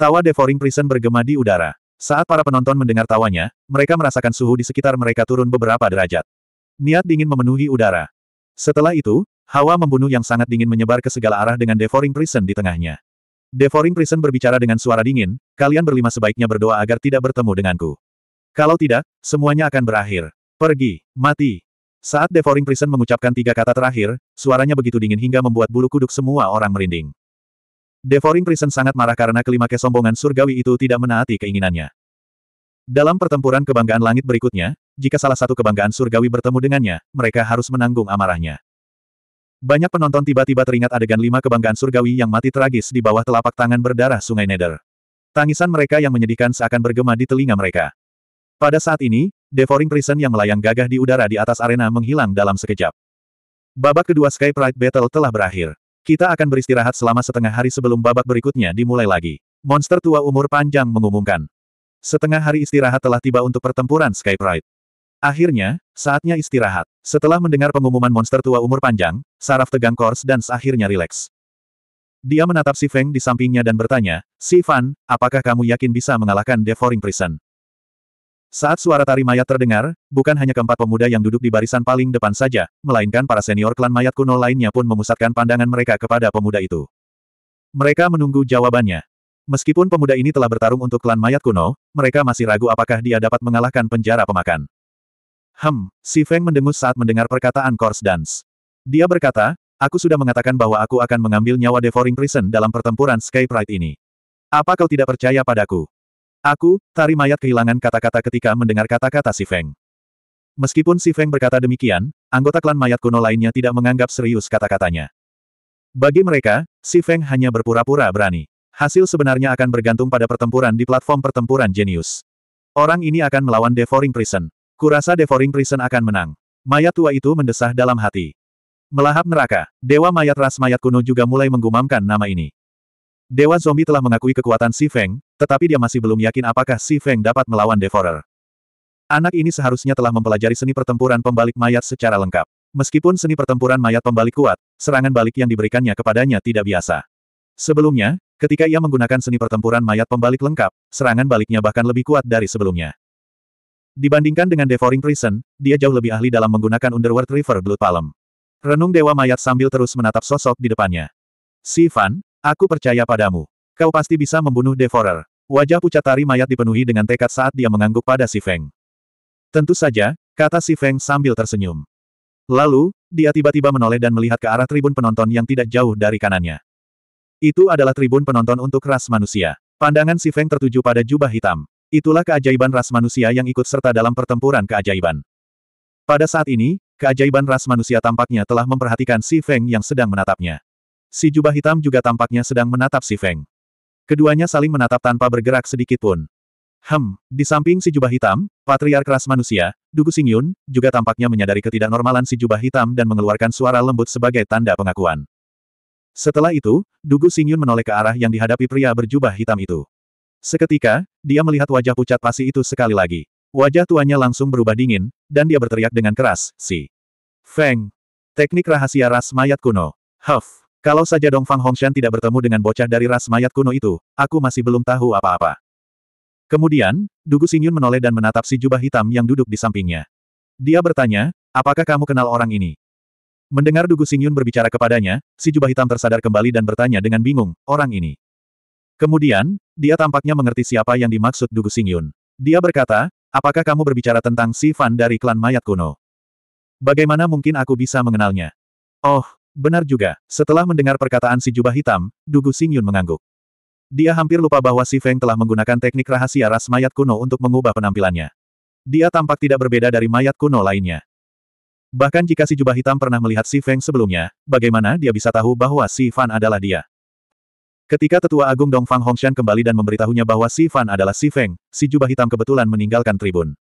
Tawa Devouring Prison bergema di udara. Saat para penonton mendengar tawanya, mereka merasakan suhu di sekitar mereka turun beberapa derajat. Niat dingin memenuhi udara. Setelah itu, hawa membunuh yang sangat dingin menyebar ke segala arah dengan Devouring Prison di tengahnya. Devouring Prison berbicara dengan suara dingin, kalian berlima sebaiknya berdoa agar tidak bertemu denganku. Kalau tidak, semuanya akan berakhir. Pergi, mati. Saat Devouring Prison mengucapkan tiga kata terakhir, suaranya begitu dingin hingga membuat bulu kuduk semua orang merinding. Devouring Prison sangat marah karena kelima kesombongan surgawi itu tidak menaati keinginannya. Dalam pertempuran kebanggaan langit berikutnya, jika salah satu kebanggaan surgawi bertemu dengannya, mereka harus menanggung amarahnya. Banyak penonton tiba-tiba teringat adegan lima kebanggaan surgawi yang mati tragis di bawah telapak tangan berdarah sungai Neder. Tangisan mereka yang menyedihkan seakan bergema di telinga mereka. Pada saat ini, Devouring Prison yang melayang gagah di udara di atas arena menghilang dalam sekejap. Babak kedua Sky Pride Battle telah berakhir. Kita akan beristirahat selama setengah hari sebelum babak berikutnya dimulai lagi. Monster tua umur panjang mengumumkan. Setengah hari istirahat telah tiba untuk pertempuran Sky Pride. Akhirnya, saatnya istirahat. Setelah mendengar pengumuman monster tua umur panjang, saraf tegang Kors dan seakhirnya rileks. Dia menatap si Feng di sampingnya dan bertanya, Si Fan, apakah kamu yakin bisa mengalahkan Devouring Prison? Saat suara tari mayat terdengar, bukan hanya keempat pemuda yang duduk di barisan paling depan saja, melainkan para senior klan mayat kuno lainnya pun memusatkan pandangan mereka kepada pemuda itu. Mereka menunggu jawabannya. Meskipun pemuda ini telah bertarung untuk klan mayat kuno, mereka masih ragu apakah dia dapat mengalahkan penjara pemakan. Hem, si Feng mendengus saat mendengar perkataan Kors Dance. Dia berkata, aku sudah mengatakan bahwa aku akan mengambil nyawa Devouring Prison dalam pertempuran Sky Pride ini. Apa kau tidak percaya padaku? Aku, tari mayat kehilangan kata-kata ketika mendengar kata-kata si Feng. Meskipun si Feng berkata demikian, anggota klan mayat kuno lainnya tidak menganggap serius kata-katanya. Bagi mereka, si Feng hanya berpura-pura berani. Hasil sebenarnya akan bergantung pada pertempuran di platform pertempuran jenius. Orang ini akan melawan Devouring Prison. Kurasa Devouring Prison akan menang. Mayat tua itu mendesah dalam hati. Melahap neraka, Dewa Mayat Ras Mayat Kuno juga mulai menggumamkan nama ini. Dewa zombie telah mengakui kekuatan Si Feng, tetapi dia masih belum yakin apakah Si Feng dapat melawan Devorer. Anak ini seharusnya telah mempelajari seni pertempuran pembalik mayat secara lengkap. Meskipun seni pertempuran mayat pembalik kuat, serangan balik yang diberikannya kepadanya tidak biasa. Sebelumnya, ketika ia menggunakan seni pertempuran mayat pembalik lengkap, serangan baliknya bahkan lebih kuat dari sebelumnya. Dibandingkan dengan Devouring Prison, dia jauh lebih ahli dalam menggunakan Underworld River Blood Palm. Renung Dewa Mayat sambil terus menatap sosok di depannya. Si Fan, Aku percaya padamu. Kau pasti bisa membunuh Devorer. Wajah pucat tari mayat dipenuhi dengan tekad saat dia mengangguk pada si Feng. Tentu saja, kata si Feng sambil tersenyum. Lalu, dia tiba-tiba menoleh dan melihat ke arah tribun penonton yang tidak jauh dari kanannya. Itu adalah tribun penonton untuk ras manusia. Pandangan si Feng tertuju pada jubah hitam. Itulah keajaiban ras manusia yang ikut serta dalam pertempuran keajaiban. Pada saat ini, keajaiban ras manusia tampaknya telah memperhatikan si Feng yang sedang menatapnya. Si jubah hitam juga tampaknya sedang menatap si Feng. Keduanya saling menatap tanpa bergerak sedikit pun. Hem, di samping si jubah hitam, patriark ras manusia, Dugu Xingyun, juga tampaknya menyadari ketidaknormalan si jubah hitam dan mengeluarkan suara lembut sebagai tanda pengakuan. Setelah itu, Dugu Xingyun menoleh ke arah yang dihadapi pria berjubah hitam itu. Seketika, dia melihat wajah pucat pasi itu sekali lagi. Wajah tuanya langsung berubah dingin, dan dia berteriak dengan keras, si. Feng. Teknik rahasia ras mayat kuno. Huff. Kalau saja Dong Fang Hongshan tidak bertemu dengan bocah dari ras mayat kuno itu, aku masih belum tahu apa-apa. Kemudian, Dugu Xingyun menoleh dan menatap si jubah hitam yang duduk di sampingnya. Dia bertanya, apakah kamu kenal orang ini? Mendengar Dugu Xingyun berbicara kepadanya, si jubah hitam tersadar kembali dan bertanya dengan bingung, orang ini. Kemudian, dia tampaknya mengerti siapa yang dimaksud Dugu Xingyun. Dia berkata, apakah kamu berbicara tentang si Fan dari klan mayat kuno? Bagaimana mungkin aku bisa mengenalnya? Oh, Benar juga, setelah mendengar perkataan si jubah hitam, Dugu Xingyun mengangguk. Dia hampir lupa bahwa Si Feng telah menggunakan teknik rahasia ras mayat kuno untuk mengubah penampilannya. Dia tampak tidak berbeda dari mayat kuno lainnya. Bahkan jika si jubah hitam pernah melihat Si Feng sebelumnya, bagaimana dia bisa tahu bahwa Si Fan adalah dia? Ketika Tetua Agung Dongfang Hongshan kembali dan memberitahunya bahwa Si Fan adalah Si Feng, si jubah hitam kebetulan meninggalkan tribun.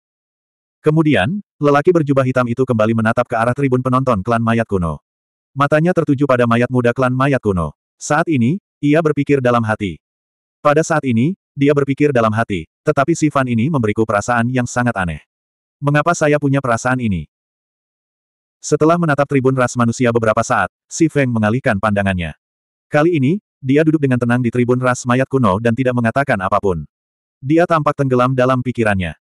Kemudian, lelaki berjubah hitam itu kembali menatap ke arah tribun penonton klan mayat kuno. Matanya tertuju pada mayat muda klan mayat kuno. Saat ini, ia berpikir dalam hati. Pada saat ini, dia berpikir dalam hati, tetapi Sifan ini memberiku perasaan yang sangat aneh. Mengapa saya punya perasaan ini? Setelah menatap tribun ras manusia beberapa saat, Si Feng mengalihkan pandangannya. Kali ini, dia duduk dengan tenang di tribun ras mayat kuno dan tidak mengatakan apapun. Dia tampak tenggelam dalam pikirannya.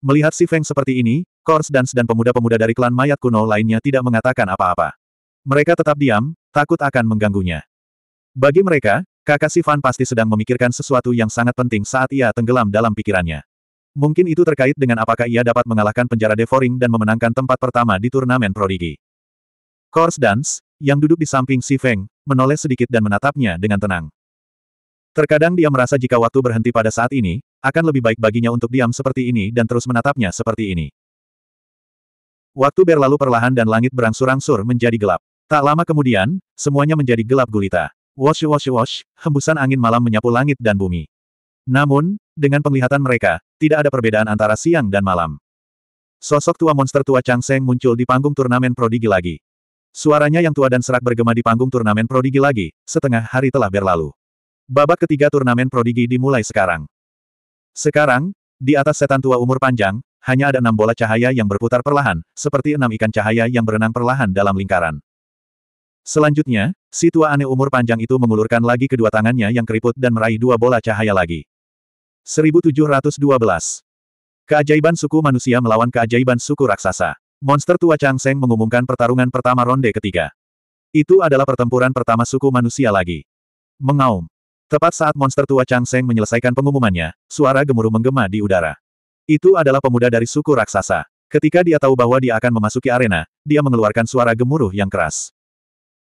Melihat Si Feng seperti ini, Kors dan dan pemuda-pemuda dari klan mayat kuno lainnya tidak mengatakan apa-apa. Mereka tetap diam, takut akan mengganggunya. Bagi mereka, kakak Sivan pasti sedang memikirkan sesuatu yang sangat penting saat ia tenggelam dalam pikirannya. Mungkin itu terkait dengan apakah ia dapat mengalahkan penjara Devoring dan memenangkan tempat pertama di turnamen Prodigy. Kors Dance, yang duduk di samping Si Feng, menoleh sedikit dan menatapnya dengan tenang. Terkadang dia merasa jika waktu berhenti pada saat ini, akan lebih baik baginya untuk diam seperti ini dan terus menatapnya seperti ini. Waktu berlalu perlahan dan langit berangsur-angsur menjadi gelap. Tak lama kemudian, semuanya menjadi gelap gulita. Wash wash wash, hembusan angin malam menyapu langit dan bumi. Namun, dengan penglihatan mereka, tidak ada perbedaan antara siang dan malam. Sosok tua monster tua Chang Seng muncul di panggung turnamen prodigi lagi. Suaranya yang tua dan serak bergema di panggung turnamen prodigi lagi, setengah hari telah berlalu. Babak ketiga turnamen prodigi dimulai sekarang. Sekarang, di atas setan tua umur panjang, hanya ada enam bola cahaya yang berputar perlahan, seperti enam ikan cahaya yang berenang perlahan dalam lingkaran. Selanjutnya, si tua aneh umur panjang itu mengulurkan lagi kedua tangannya yang keriput dan meraih dua bola cahaya lagi. 1712. Keajaiban suku manusia melawan keajaiban suku raksasa. Monster tua Chang Seng mengumumkan pertarungan pertama ronde ketiga. Itu adalah pertempuran pertama suku manusia lagi. Mengaum. Tepat saat monster tua Chang Seng menyelesaikan pengumumannya, suara gemuruh menggema di udara. Itu adalah pemuda dari suku raksasa. Ketika dia tahu bahwa dia akan memasuki arena, dia mengeluarkan suara gemuruh yang keras.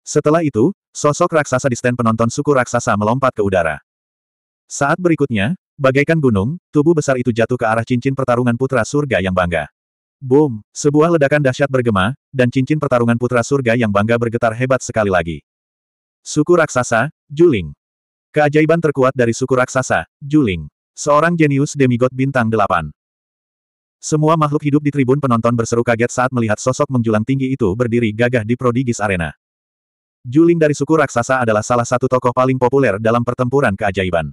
Setelah itu, sosok raksasa di stand penonton suku raksasa melompat ke udara. Saat berikutnya, bagaikan gunung, tubuh besar itu jatuh ke arah cincin pertarungan putra surga yang bangga. Boom! Sebuah ledakan dahsyat bergema, dan cincin pertarungan putra surga yang bangga bergetar hebat sekali lagi. Suku raksasa, Juling. Keajaiban terkuat dari suku raksasa, Juling. Seorang jenius demigod bintang delapan. Semua makhluk hidup di tribun penonton berseru kaget saat melihat sosok menjulang tinggi itu berdiri gagah di prodigis arena. Juling dari suku raksasa adalah salah satu tokoh paling populer dalam pertempuran keajaiban.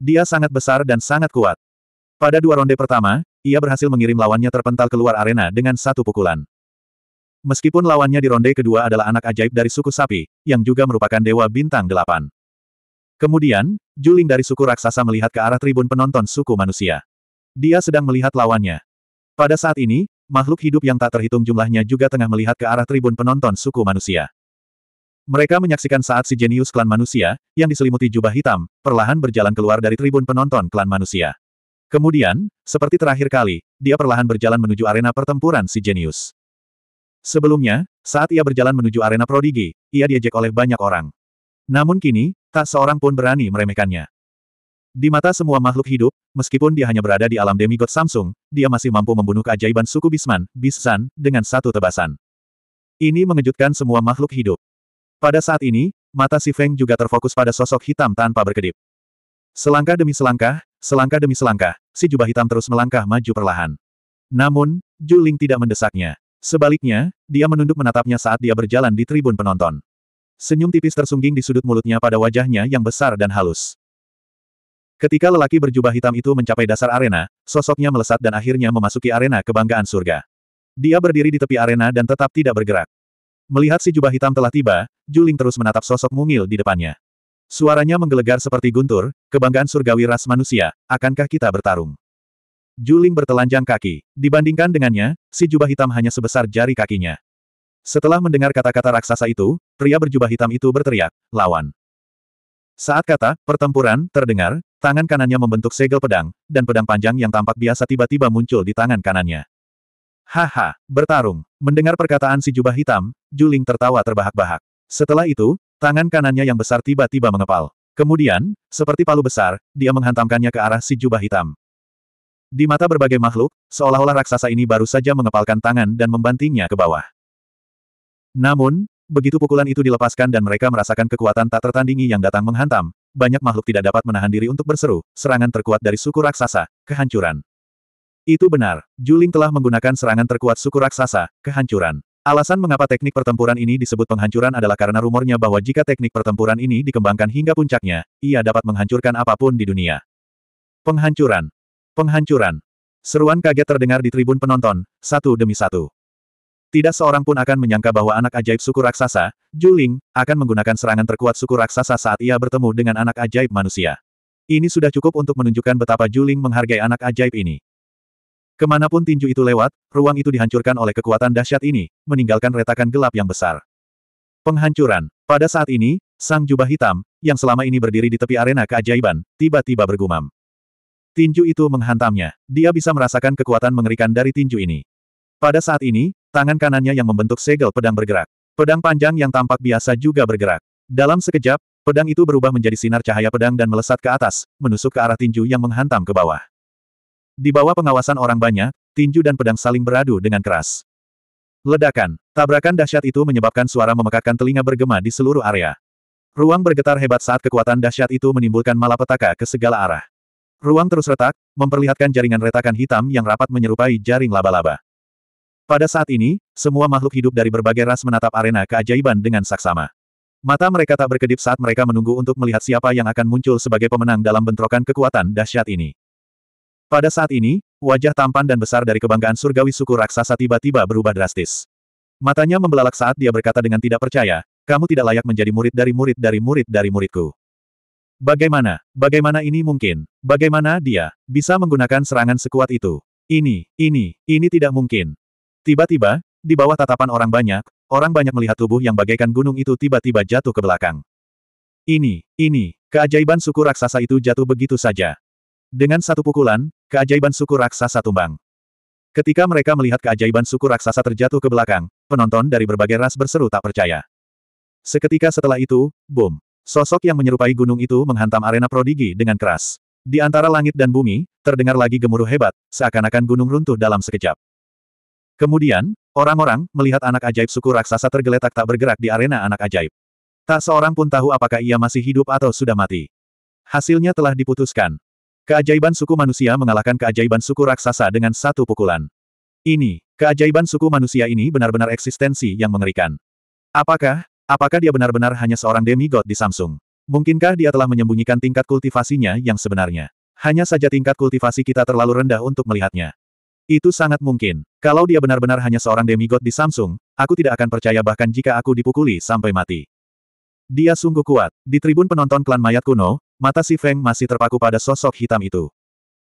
Dia sangat besar dan sangat kuat. Pada dua ronde pertama, ia berhasil mengirim lawannya terpental keluar arena dengan satu pukulan. Meskipun lawannya di ronde kedua adalah anak ajaib dari suku sapi, yang juga merupakan dewa bintang delapan. Kemudian, Juling dari suku raksasa melihat ke arah tribun penonton suku manusia. Dia sedang melihat lawannya. Pada saat ini, makhluk hidup yang tak terhitung jumlahnya juga tengah melihat ke arah tribun penonton suku manusia. Mereka menyaksikan saat si jenius klan manusia, yang diselimuti jubah hitam, perlahan berjalan keluar dari tribun penonton klan manusia. Kemudian, seperti terakhir kali, dia perlahan berjalan menuju arena pertempuran si jenius. Sebelumnya, saat ia berjalan menuju arena prodigi, ia diejek oleh banyak orang. Namun kini, tak seorang pun berani meremehkannya. Di mata semua makhluk hidup, meskipun dia hanya berada di alam demigod Samsung, dia masih mampu membunuh keajaiban suku Bisman, Bisan, dengan satu tebasan. Ini mengejutkan semua makhluk hidup. Pada saat ini, mata si Feng juga terfokus pada sosok hitam tanpa berkedip. Selangkah demi selangkah, selangkah demi selangkah, si jubah hitam terus melangkah maju perlahan. Namun, Ju Ling tidak mendesaknya. Sebaliknya, dia menunduk menatapnya saat dia berjalan di tribun penonton. Senyum tipis tersungging di sudut mulutnya pada wajahnya yang besar dan halus. Ketika lelaki berjubah hitam itu mencapai dasar arena, sosoknya melesat dan akhirnya memasuki arena kebanggaan surga. Dia berdiri di tepi arena dan tetap tidak bergerak. Melihat si jubah hitam telah tiba, Juling terus menatap sosok mungil di depannya. Suaranya menggelegar seperti guntur, kebanggaan surgawi ras manusia, akankah kita bertarung? Juling bertelanjang kaki. Dibandingkan dengannya, si jubah hitam hanya sebesar jari kakinya. Setelah mendengar kata-kata raksasa itu, pria berjubah hitam itu berteriak, lawan. Saat kata, pertempuran, terdengar, tangan kanannya membentuk segel pedang, dan pedang panjang yang tampak biasa tiba-tiba muncul di tangan kanannya. Haha, bertarung. Mendengar perkataan si jubah hitam, Juling tertawa terbahak-bahak. Setelah itu, tangan kanannya yang besar tiba-tiba mengepal. Kemudian, seperti palu besar, dia menghantamkannya ke arah si jubah hitam. Di mata berbagai makhluk, seolah-olah raksasa ini baru saja mengepalkan tangan dan membantingnya ke bawah. Namun, begitu pukulan itu dilepaskan dan mereka merasakan kekuatan tak tertandingi yang datang menghantam, banyak makhluk tidak dapat menahan diri untuk berseru, serangan terkuat dari suku raksasa, kehancuran. Itu benar, Juling telah menggunakan serangan terkuat suku raksasa, kehancuran. Alasan mengapa teknik pertempuran ini disebut penghancuran adalah karena rumornya bahwa jika teknik pertempuran ini dikembangkan hingga puncaknya, ia dapat menghancurkan apapun di dunia. Penghancuran. Penghancuran. Seruan kaget terdengar di tribun penonton, satu demi satu. Tidak seorang pun akan menyangka bahwa anak ajaib suku raksasa, Juling, akan menggunakan serangan terkuat suku raksasa saat ia bertemu dengan anak ajaib manusia. Ini sudah cukup untuk menunjukkan betapa Juling menghargai anak ajaib ini. Kemanapun tinju itu lewat, ruang itu dihancurkan oleh kekuatan dahsyat ini, meninggalkan retakan gelap yang besar. Penghancuran. Pada saat ini, sang jubah hitam, yang selama ini berdiri di tepi arena keajaiban, tiba-tiba bergumam. Tinju itu menghantamnya. Dia bisa merasakan kekuatan mengerikan dari tinju ini. Pada saat ini, tangan kanannya yang membentuk segel pedang bergerak. Pedang panjang yang tampak biasa juga bergerak. Dalam sekejap, pedang itu berubah menjadi sinar cahaya pedang dan melesat ke atas, menusuk ke arah tinju yang menghantam ke bawah. Di bawah pengawasan orang banyak, tinju dan pedang saling beradu dengan keras. Ledakan, tabrakan dahsyat itu menyebabkan suara memekakkan telinga bergema di seluruh area. Ruang bergetar hebat saat kekuatan dahsyat itu menimbulkan malapetaka ke segala arah. Ruang terus retak, memperlihatkan jaringan retakan hitam yang rapat menyerupai jaring laba-laba. Pada saat ini, semua makhluk hidup dari berbagai ras menatap arena keajaiban dengan saksama. Mata mereka tak berkedip saat mereka menunggu untuk melihat siapa yang akan muncul sebagai pemenang dalam bentrokan kekuatan dahsyat ini. Pada saat ini, wajah tampan dan besar dari kebanggaan surgawi suku raksasa tiba-tiba berubah drastis. Matanya membelalak saat dia berkata dengan tidak percaya, kamu tidak layak menjadi murid dari murid dari murid dari muridku. Bagaimana, bagaimana ini mungkin? Bagaimana dia bisa menggunakan serangan sekuat itu? Ini, ini, ini tidak mungkin. Tiba-tiba, di bawah tatapan orang banyak, orang banyak melihat tubuh yang bagaikan gunung itu tiba-tiba jatuh ke belakang. Ini, ini, keajaiban suku raksasa itu jatuh begitu saja. Dengan satu pukulan, Keajaiban suku raksasa tumbang. Ketika mereka melihat keajaiban suku raksasa terjatuh ke belakang, penonton dari berbagai ras berseru tak percaya. Seketika setelah itu, boom. Sosok yang menyerupai gunung itu menghantam arena prodigi dengan keras. Di antara langit dan bumi, terdengar lagi gemuruh hebat, seakan-akan gunung runtuh dalam sekejap. Kemudian, orang-orang melihat anak ajaib suku raksasa tergeletak tak bergerak di arena anak ajaib. Tak seorang pun tahu apakah ia masih hidup atau sudah mati. Hasilnya telah diputuskan. Keajaiban suku manusia mengalahkan keajaiban suku raksasa dengan satu pukulan. Ini, keajaiban suku manusia ini benar-benar eksistensi yang mengerikan. Apakah, apakah dia benar-benar hanya seorang demigod di Samsung? Mungkinkah dia telah menyembunyikan tingkat kultivasinya yang sebenarnya? Hanya saja tingkat kultivasi kita terlalu rendah untuk melihatnya. Itu sangat mungkin. Kalau dia benar-benar hanya seorang demigod di Samsung, aku tidak akan percaya bahkan jika aku dipukuli sampai mati. Dia sungguh kuat. Di tribun penonton klan mayat kuno, Mata si Feng masih terpaku pada sosok hitam itu.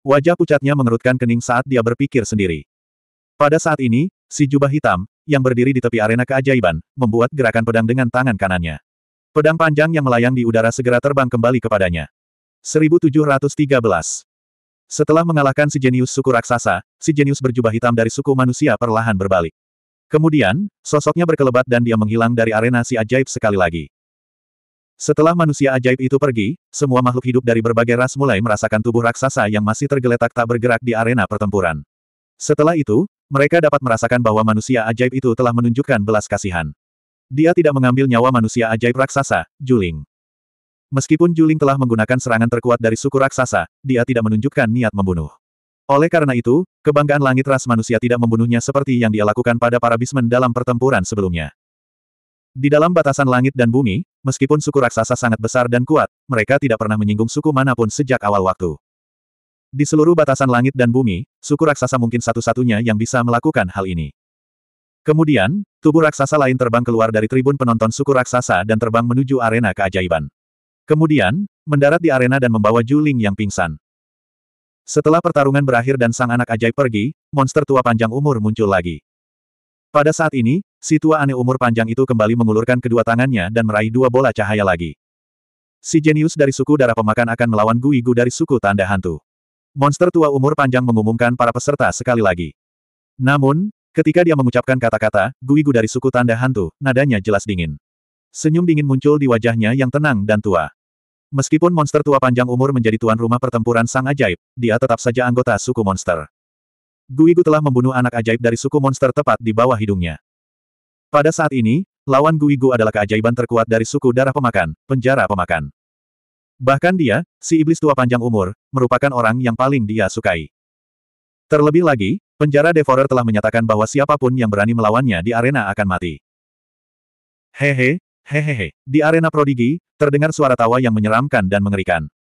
Wajah pucatnya mengerutkan kening saat dia berpikir sendiri. Pada saat ini, si jubah hitam, yang berdiri di tepi arena keajaiban, membuat gerakan pedang dengan tangan kanannya. Pedang panjang yang melayang di udara segera terbang kembali kepadanya. 1713 Setelah mengalahkan si jenius suku raksasa, si jenius berjubah hitam dari suku manusia perlahan berbalik. Kemudian, sosoknya berkelebat dan dia menghilang dari arena si ajaib sekali lagi. Setelah manusia ajaib itu pergi, semua makhluk hidup dari berbagai ras mulai merasakan tubuh raksasa yang masih tergeletak tak bergerak di arena pertempuran. Setelah itu, mereka dapat merasakan bahwa manusia ajaib itu telah menunjukkan belas kasihan. Dia tidak mengambil nyawa manusia ajaib raksasa, Juling. Meskipun Juling telah menggunakan serangan terkuat dari suku raksasa, dia tidak menunjukkan niat membunuh. Oleh karena itu, kebanggaan langit ras manusia tidak membunuhnya seperti yang dia lakukan pada para bismen dalam pertempuran sebelumnya. Di dalam batasan langit dan bumi, meskipun suku raksasa sangat besar dan kuat, mereka tidak pernah menyinggung suku manapun sejak awal waktu. Di seluruh batasan langit dan bumi, suku raksasa mungkin satu-satunya yang bisa melakukan hal ini. Kemudian, tubuh raksasa lain terbang keluar dari tribun penonton suku raksasa dan terbang menuju arena keajaiban. Kemudian, mendarat di arena dan membawa Juling yang pingsan. Setelah pertarungan berakhir dan sang anak ajaib pergi, monster tua panjang umur muncul lagi. Pada saat ini, Si tua aneh umur panjang itu kembali mengulurkan kedua tangannya dan meraih dua bola cahaya lagi. Si jenius dari suku darah pemakan akan melawan Gui Gu dari suku tanda hantu. Monster tua umur panjang mengumumkan para peserta sekali lagi. Namun, ketika dia mengucapkan kata-kata, Gui Gu dari suku tanda hantu, nadanya jelas dingin. Senyum dingin muncul di wajahnya yang tenang dan tua. Meskipun monster tua panjang umur menjadi tuan rumah pertempuran sang ajaib, dia tetap saja anggota suku monster. Gui Gu telah membunuh anak ajaib dari suku monster tepat di bawah hidungnya. Pada saat ini, lawan Gui adalah keajaiban terkuat dari suku darah pemakan, penjara pemakan. Bahkan dia, si iblis tua panjang umur, merupakan orang yang paling dia sukai. Terlebih lagi, penjara Devorer telah menyatakan bahwa siapapun yang berani melawannya di arena akan mati. Hehe, hehehe, di arena prodigi, terdengar suara tawa yang menyeramkan dan mengerikan.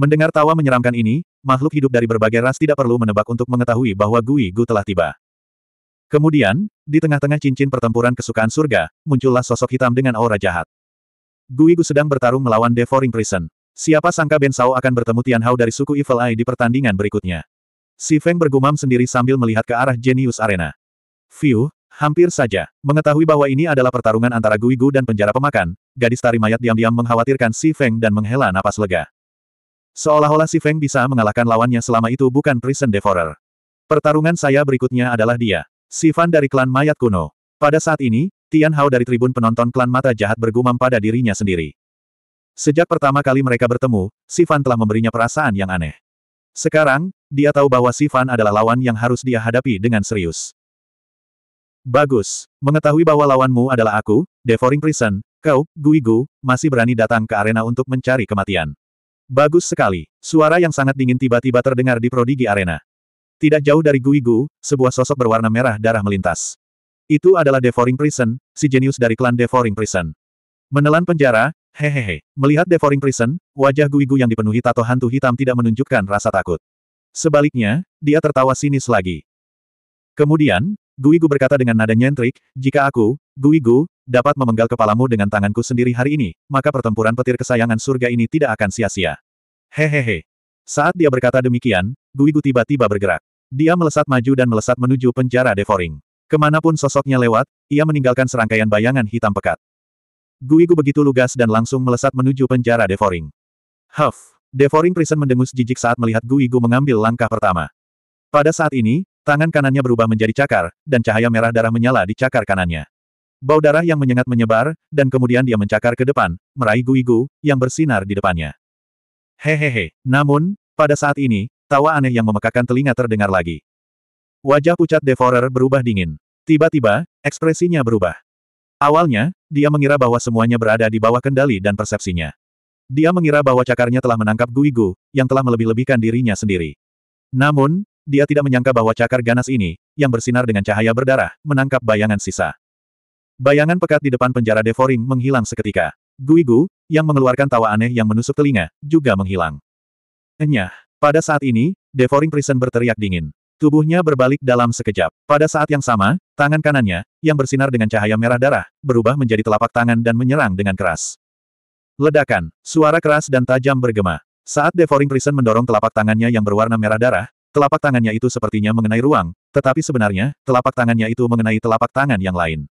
Mendengar tawa menyeramkan ini, makhluk hidup dari berbagai ras tidak perlu menebak untuk mengetahui bahwa Gui Gu telah tiba. Kemudian, di tengah-tengah cincin pertempuran kesukaan surga, muncullah sosok hitam dengan aura jahat. Gui sedang bertarung melawan Devouring Prison. Siapa sangka Ben Sao akan bertemu Tian Hao dari suku Evil Eye di pertandingan berikutnya. Si Feng bergumam sendiri sambil melihat ke arah Genius Arena. View, hampir saja, mengetahui bahwa ini adalah pertarungan antara Gui dan penjara pemakan, gadis tari mayat diam-diam mengkhawatirkan Si Feng dan menghela napas lega. Seolah-olah Si Feng bisa mengalahkan lawannya selama itu bukan Prison Devourer. Pertarungan saya berikutnya adalah dia. Sifan dari klan mayat kuno. Pada saat ini, Tian Hao dari tribun penonton klan mata jahat bergumam pada dirinya sendiri. Sejak pertama kali mereka bertemu, Sifan telah memberinya perasaan yang aneh. Sekarang, dia tahu bahwa Sifan adalah lawan yang harus dia hadapi dengan serius. Bagus. Mengetahui bahwa lawanmu adalah aku, Devouring Prison, kau, Guigu, masih berani datang ke arena untuk mencari kematian. Bagus sekali. Suara yang sangat dingin tiba-tiba terdengar di prodigi arena. Tidak jauh dari Guigu, sebuah sosok berwarna merah darah melintas. Itu adalah Devouring Prison, si jenius dari klan Devouring Prison. Menelan penjara, hehehe. Melihat Devouring Prison, wajah Guigu yang dipenuhi tato hantu hitam tidak menunjukkan rasa takut. Sebaliknya, dia tertawa sinis lagi. Kemudian, Guigu berkata dengan nada nyentrik, jika aku, Guigu, dapat memenggal kepalamu dengan tanganku sendiri hari ini, maka pertempuran petir kesayangan surga ini tidak akan sia-sia. Hehehe, saat dia berkata demikian, Guigu tiba-tiba bergerak. Dia melesat maju dan melesat menuju penjara Devoring. Kemanapun sosoknya lewat, ia meninggalkan serangkaian bayangan hitam pekat. Guigu begitu lugas dan langsung melesat menuju penjara Devoring. Huff! Devoring Prison mendengus jijik saat melihat Guigu mengambil langkah pertama. Pada saat ini, tangan kanannya berubah menjadi cakar, dan cahaya merah darah menyala di cakar kanannya. Bau darah yang menyengat menyebar, dan kemudian dia mencakar ke depan, meraih Guigu, yang bersinar di depannya. Hehehe. Namun, pada saat ini, tawa aneh yang memekakan telinga terdengar lagi. Wajah pucat Devorer berubah dingin. Tiba-tiba, ekspresinya berubah. Awalnya, dia mengira bahwa semuanya berada di bawah kendali dan persepsinya. Dia mengira bahwa cakarnya telah menangkap Guigu, yang telah melebih-lebihkan dirinya sendiri. Namun, dia tidak menyangka bahwa cakar ganas ini, yang bersinar dengan cahaya berdarah, menangkap bayangan sisa. Bayangan pekat di depan penjara Devoring menghilang seketika. Guigu, yang mengeluarkan tawa aneh yang menusuk telinga, juga menghilang. Enyah. Pada saat ini, Devoring Prison berteriak dingin. Tubuhnya berbalik dalam sekejap. Pada saat yang sama, tangan kanannya, yang bersinar dengan cahaya merah darah, berubah menjadi telapak tangan dan menyerang dengan keras. Ledakan, suara keras dan tajam bergema. Saat Devoring Prison mendorong telapak tangannya yang berwarna merah darah, telapak tangannya itu sepertinya mengenai ruang, tetapi sebenarnya, telapak tangannya itu mengenai telapak tangan yang lain.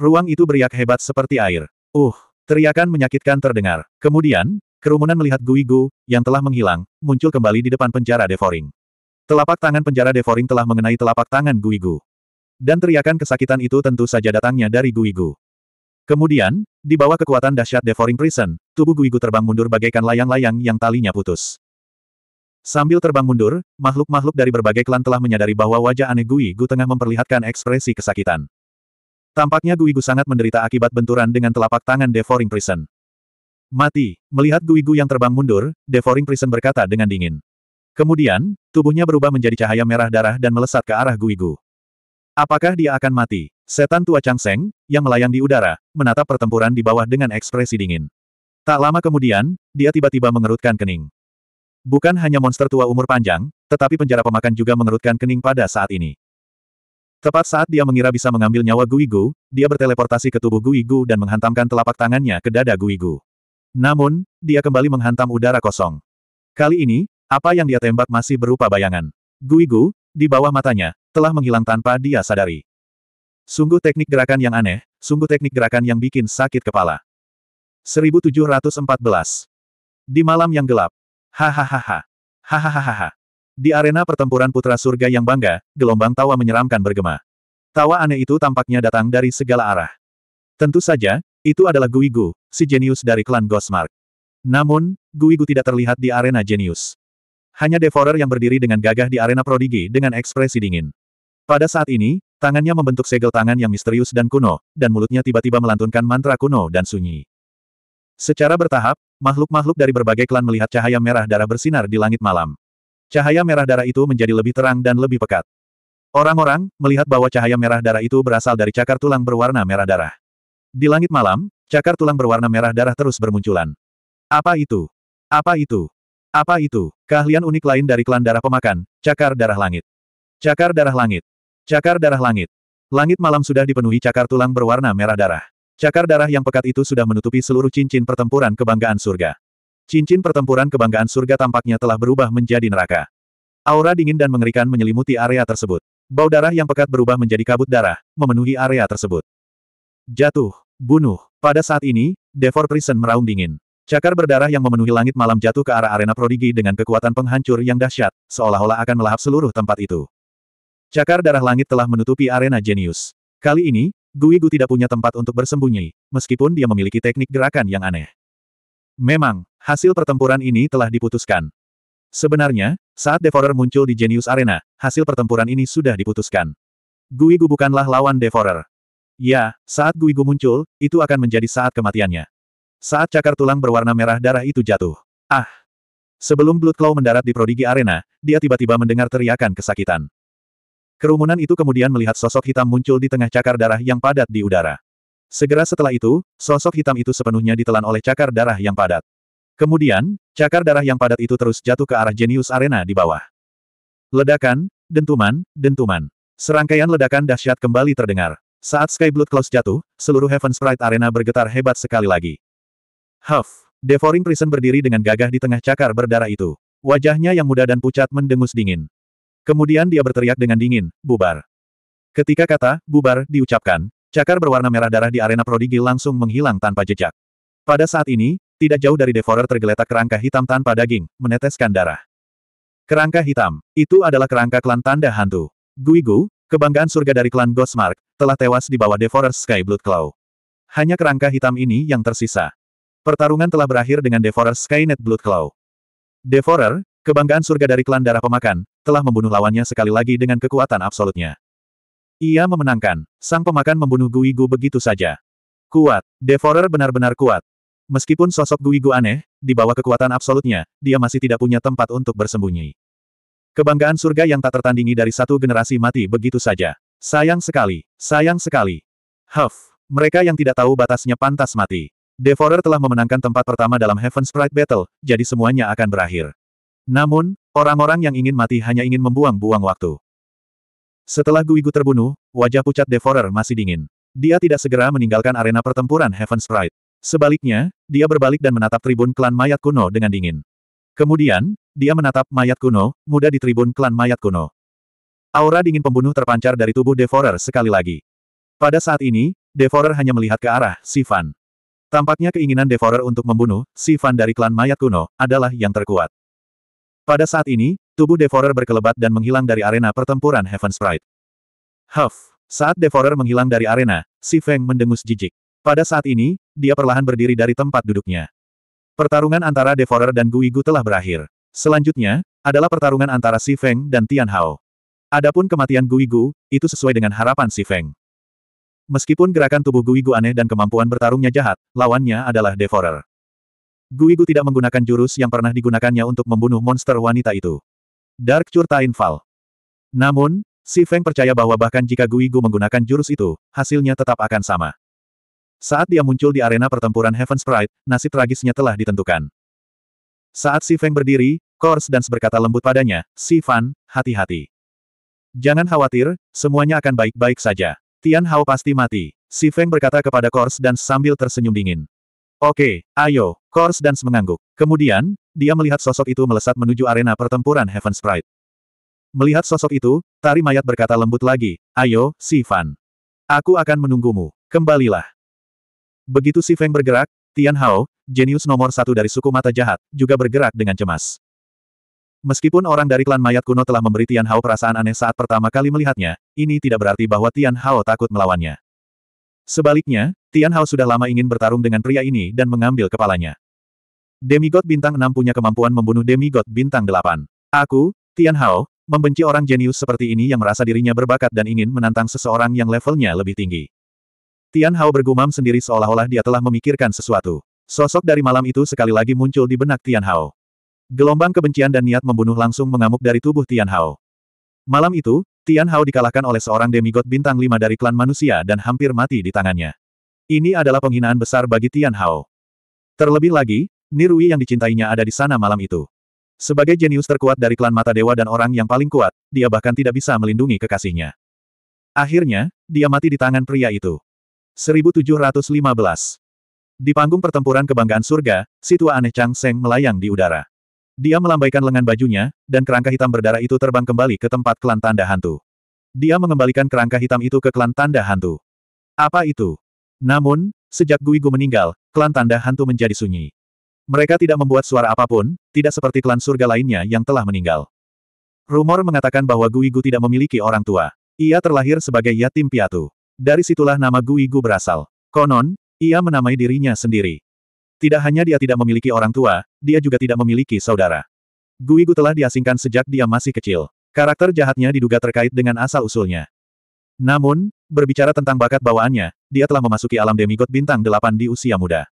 Ruang itu beriak hebat seperti air. Uh, Teriakan menyakitkan terdengar. Kemudian, kerumunan melihat Gui Gu, yang telah menghilang, muncul kembali di depan penjara Devoring. Telapak tangan penjara Devoring telah mengenai telapak tangan Gui Gu. Dan teriakan kesakitan itu tentu saja datangnya dari Gui Gu. Kemudian, di bawah kekuatan dahsyat Devoring Prison, tubuh Gui Gu terbang mundur bagaikan layang-layang yang talinya putus. Sambil terbang mundur, makhluk-makhluk dari berbagai klan telah menyadari bahwa wajah aneh Gui Gu tengah memperlihatkan ekspresi kesakitan. Tampaknya Guigu sangat menderita akibat benturan dengan telapak tangan Devouring Prison. Mati, melihat Guigu yang terbang mundur, Devouring Prison berkata dengan dingin. Kemudian, tubuhnya berubah menjadi cahaya merah darah dan melesat ke arah Guigu. Apakah dia akan mati? Setan tua Seng yang melayang di udara, menatap pertempuran di bawah dengan ekspresi dingin. Tak lama kemudian, dia tiba-tiba mengerutkan kening. Bukan hanya monster tua umur panjang, tetapi penjara pemakan juga mengerutkan kening pada saat ini. Tepat saat dia mengira bisa mengambil nyawa Guigu, dia berteleportasi ke tubuh Guigu dan menghantamkan telapak tangannya ke dada Guigu. Namun, dia kembali menghantam udara kosong. Kali ini, apa yang dia tembak masih berupa bayangan. Guigu, di bawah matanya, telah menghilang tanpa dia sadari. Sungguh teknik gerakan yang aneh, sungguh teknik gerakan yang bikin sakit kepala. 1714. Di malam yang gelap. Hahaha. Hahaha. Di arena pertempuran putra surga yang bangga, gelombang tawa menyeramkan bergema. Tawa aneh itu tampaknya datang dari segala arah. Tentu saja, itu adalah Guigu, si jenius dari klan Gosmark. Namun, Guigu tidak terlihat di arena jenius. Hanya Devorer yang berdiri dengan gagah di arena prodigi dengan ekspresi dingin. Pada saat ini, tangannya membentuk segel tangan yang misterius dan kuno, dan mulutnya tiba-tiba melantunkan mantra kuno dan sunyi. Secara bertahap, makhluk-makhluk dari berbagai klan melihat cahaya merah darah bersinar di langit malam. Cahaya merah darah itu menjadi lebih terang dan lebih pekat. Orang-orang melihat bahwa cahaya merah darah itu berasal dari cakar tulang berwarna merah darah. Di langit malam, cakar tulang berwarna merah darah terus bermunculan. Apa itu? Apa itu? Apa itu? Keahlian unik lain dari klan darah pemakan, cakar darah langit. Cakar darah langit. Cakar darah langit. Langit malam sudah dipenuhi cakar tulang berwarna merah darah. Cakar darah yang pekat itu sudah menutupi seluruh cincin pertempuran kebanggaan surga. Cincin pertempuran kebanggaan surga tampaknya telah berubah menjadi neraka. Aura dingin dan mengerikan menyelimuti area tersebut. Bau darah yang pekat berubah menjadi kabut darah, memenuhi area tersebut. Jatuh, bunuh. Pada saat ini, Devor Prison meraung dingin. Cakar berdarah yang memenuhi langit malam jatuh ke arah arena prodigi dengan kekuatan penghancur yang dahsyat, seolah-olah akan melahap seluruh tempat itu. Cakar darah langit telah menutupi arena jenius. Kali ini, Gui tidak punya tempat untuk bersembunyi, meskipun dia memiliki teknik gerakan yang aneh. Memang, hasil pertempuran ini telah diputuskan. Sebenarnya, saat Devorer muncul di Genius Arena, hasil pertempuran ini sudah diputuskan. Guigu bukanlah lawan Devorer. Ya, saat Guigu muncul, itu akan menjadi saat kematiannya. Saat cakar tulang berwarna merah darah itu jatuh. Ah! Sebelum Blood Claw mendarat di Prodigi Arena, dia tiba-tiba mendengar teriakan kesakitan. Kerumunan itu kemudian melihat sosok hitam muncul di tengah cakar darah yang padat di udara. Segera setelah itu, sosok hitam itu sepenuhnya ditelan oleh cakar darah yang padat. Kemudian, cakar darah yang padat itu terus jatuh ke arah jenius Arena di bawah. Ledakan, dentuman, dentuman. Serangkaian ledakan dahsyat kembali terdengar. Saat Sky Blood Close jatuh, seluruh Heaven Sprite Arena bergetar hebat sekali lagi. Huff! Devouring Prison berdiri dengan gagah di tengah cakar berdarah itu. Wajahnya yang muda dan pucat mendengus dingin. Kemudian dia berteriak dengan dingin, bubar. Ketika kata, bubar, diucapkan, Cakar berwarna merah darah di arena prodigi langsung menghilang tanpa jejak. Pada saat ini, tidak jauh dari Devourer tergeletak kerangka hitam tanpa daging, meneteskan darah. Kerangka hitam, itu adalah kerangka klan tanda hantu. Guigu, kebanggaan surga dari klan ghostmark, telah tewas di bawah Devourer Sky Blood Claw. Hanya kerangka hitam ini yang tersisa. Pertarungan telah berakhir dengan Devourer Skynet Blood Claw. Devourer, kebanggaan surga dari klan darah pemakan, telah membunuh lawannya sekali lagi dengan kekuatan absolutnya. Ia memenangkan. Sang pemakan membunuh Guigu begitu saja. Kuat. Devorer benar-benar kuat. Meskipun sosok Guigu aneh, di bawah kekuatan absolutnya, dia masih tidak punya tempat untuk bersembunyi. Kebanggaan surga yang tak tertandingi dari satu generasi mati begitu saja. Sayang sekali, sayang sekali. Huff, mereka yang tidak tahu batasnya pantas mati. Devorer telah memenangkan tempat pertama dalam Heaven Sprite Battle, jadi semuanya akan berakhir. Namun, orang-orang yang ingin mati hanya ingin membuang-buang waktu. Setelah Guigu terbunuh, wajah pucat Devorer masih dingin. Dia tidak segera meninggalkan arena pertempuran Heaven's Pride. Sebaliknya, dia berbalik dan menatap tribun klan mayat kuno dengan dingin. Kemudian, dia menatap mayat kuno, muda di tribun klan mayat kuno. Aura dingin pembunuh terpancar dari tubuh Devorer sekali lagi. Pada saat ini, Devorer hanya melihat ke arah Sivan. Tampaknya keinginan Devorer untuk membunuh Sivan dari klan mayat kuno adalah yang terkuat. Pada saat ini, Tubuh Devorer berkelebat dan menghilang dari arena pertempuran Heaven Sprite. Huff! Saat Devorer menghilang dari arena, Si Feng mendengus jijik. Pada saat ini, dia perlahan berdiri dari tempat duduknya. Pertarungan antara Devorer dan Guigu telah berakhir. Selanjutnya, adalah pertarungan antara Si Feng dan Tian Hao. Adapun kematian Guigu, itu sesuai dengan harapan Si Feng. Meskipun gerakan tubuh Guigu aneh dan kemampuan bertarungnya jahat, lawannya adalah Devorer. Guigu tidak menggunakan jurus yang pernah digunakannya untuk membunuh monster wanita itu. Dark Curtain Fall. Namun, Si Feng percaya bahwa bahkan jika Gui menggunakan jurus itu, hasilnya tetap akan sama. Saat dia muncul di arena pertempuran Heaven's Pride, nasib tragisnya telah ditentukan. Saat Si Feng berdiri, Kors dan berkata lembut padanya, Si Fan, hati-hati. Jangan khawatir, semuanya akan baik-baik saja. Tian Hao pasti mati. Si Feng berkata kepada Kors dan sambil tersenyum dingin. Oke, ayo, Kors dan mengangguk. Kemudian, dia melihat sosok itu melesat menuju arena pertempuran Heaven Sprite. Melihat sosok itu, tari mayat berkata lembut lagi, Ayo, Si Fan. Aku akan menunggumu. Kembalilah. Begitu Si Feng bergerak, Tian Hao, jenius nomor satu dari suku mata jahat, juga bergerak dengan cemas. Meskipun orang dari klan mayat kuno telah memberi Tian Hao perasaan aneh saat pertama kali melihatnya, ini tidak berarti bahwa Tian Hao takut melawannya. Sebaliknya, Tian Hao sudah lama ingin bertarung dengan pria ini dan mengambil kepalanya demigod bintang 6 punya kemampuan membunuh demigod bintang 8. Aku, Tian Hao, membenci orang jenius seperti ini yang merasa dirinya berbakat dan ingin menantang seseorang yang levelnya lebih tinggi. Tian Hao bergumam sendiri seolah-olah dia telah memikirkan sesuatu. Sosok dari malam itu sekali lagi muncul di benak Tian Hao. Gelombang kebencian dan niat membunuh langsung mengamuk dari tubuh Tian Hao. Malam itu, Tian Hao dikalahkan oleh seorang demigod bintang lima dari klan manusia dan hampir mati di tangannya. Ini adalah penghinaan besar bagi Tian Hao. Terlebih lagi, Nirui yang dicintainya ada di sana malam itu. Sebagai jenius terkuat dari klan Mata Dewa dan orang yang paling kuat, dia bahkan tidak bisa melindungi kekasihnya. Akhirnya, dia mati di tangan pria itu. 1715. Di panggung pertempuran kebanggaan surga, si tua aneh Chang Seng melayang di udara. Dia melambaikan lengan bajunya, dan kerangka hitam berdarah itu terbang kembali ke tempat klan tanda hantu. Dia mengembalikan kerangka hitam itu ke klan tanda hantu. Apa itu? Namun, sejak Gui meninggal, klan tanda hantu menjadi sunyi. Mereka tidak membuat suara apapun, tidak seperti klan surga lainnya yang telah meninggal. Rumor mengatakan bahwa Guigu tidak memiliki orang tua. Ia terlahir sebagai yatim piatu. Dari situlah nama Guigu berasal. Konon, ia menamai dirinya sendiri. Tidak hanya dia tidak memiliki orang tua, dia juga tidak memiliki saudara. Guigu telah diasingkan sejak dia masih kecil. Karakter jahatnya diduga terkait dengan asal-usulnya. Namun, berbicara tentang bakat bawaannya, dia telah memasuki alam demigod bintang delapan di usia muda.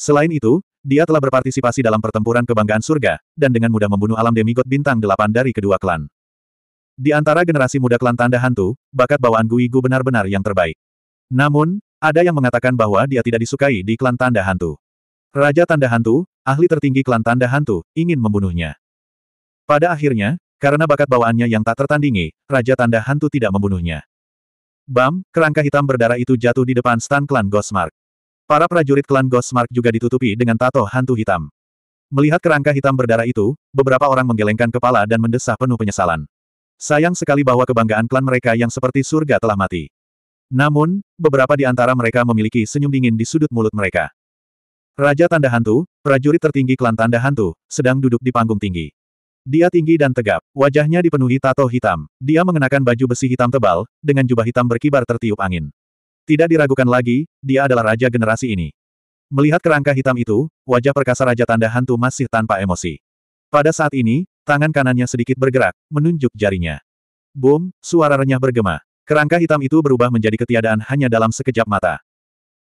Selain itu, dia telah berpartisipasi dalam pertempuran kebanggaan surga, dan dengan mudah membunuh alam demigod bintang delapan dari kedua klan. Di antara generasi muda klan tanda hantu, bakat bawaan Gui Gu benar-benar yang terbaik. Namun, ada yang mengatakan bahwa dia tidak disukai di klan tanda hantu. Raja tanda hantu, ahli tertinggi klan tanda hantu, ingin membunuhnya. Pada akhirnya, karena bakat bawaannya yang tak tertandingi, Raja Tanda Hantu tidak membunuhnya. Bam, kerangka hitam berdarah itu jatuh di depan stan klan Gosmark. Para prajurit klan Ghostmark juga ditutupi dengan tato hantu hitam. Melihat kerangka hitam berdarah itu, beberapa orang menggelengkan kepala dan mendesah penuh penyesalan. Sayang sekali bahwa kebanggaan klan mereka yang seperti surga telah mati. Namun, beberapa di antara mereka memiliki senyum dingin di sudut mulut mereka. Raja Tanda Hantu, prajurit tertinggi klan Tanda Hantu, sedang duduk di panggung tinggi. Dia tinggi dan tegap, wajahnya dipenuhi tato hitam. Dia mengenakan baju besi hitam tebal, dengan jubah hitam berkibar tertiup angin. Tidak diragukan lagi, dia adalah raja generasi ini. Melihat kerangka hitam itu, wajah perkasa raja tanda hantu masih tanpa emosi. Pada saat ini, tangan kanannya sedikit bergerak, menunjuk jarinya. Boom, suara renyah bergema. Kerangka hitam itu berubah menjadi ketiadaan hanya dalam sekejap mata.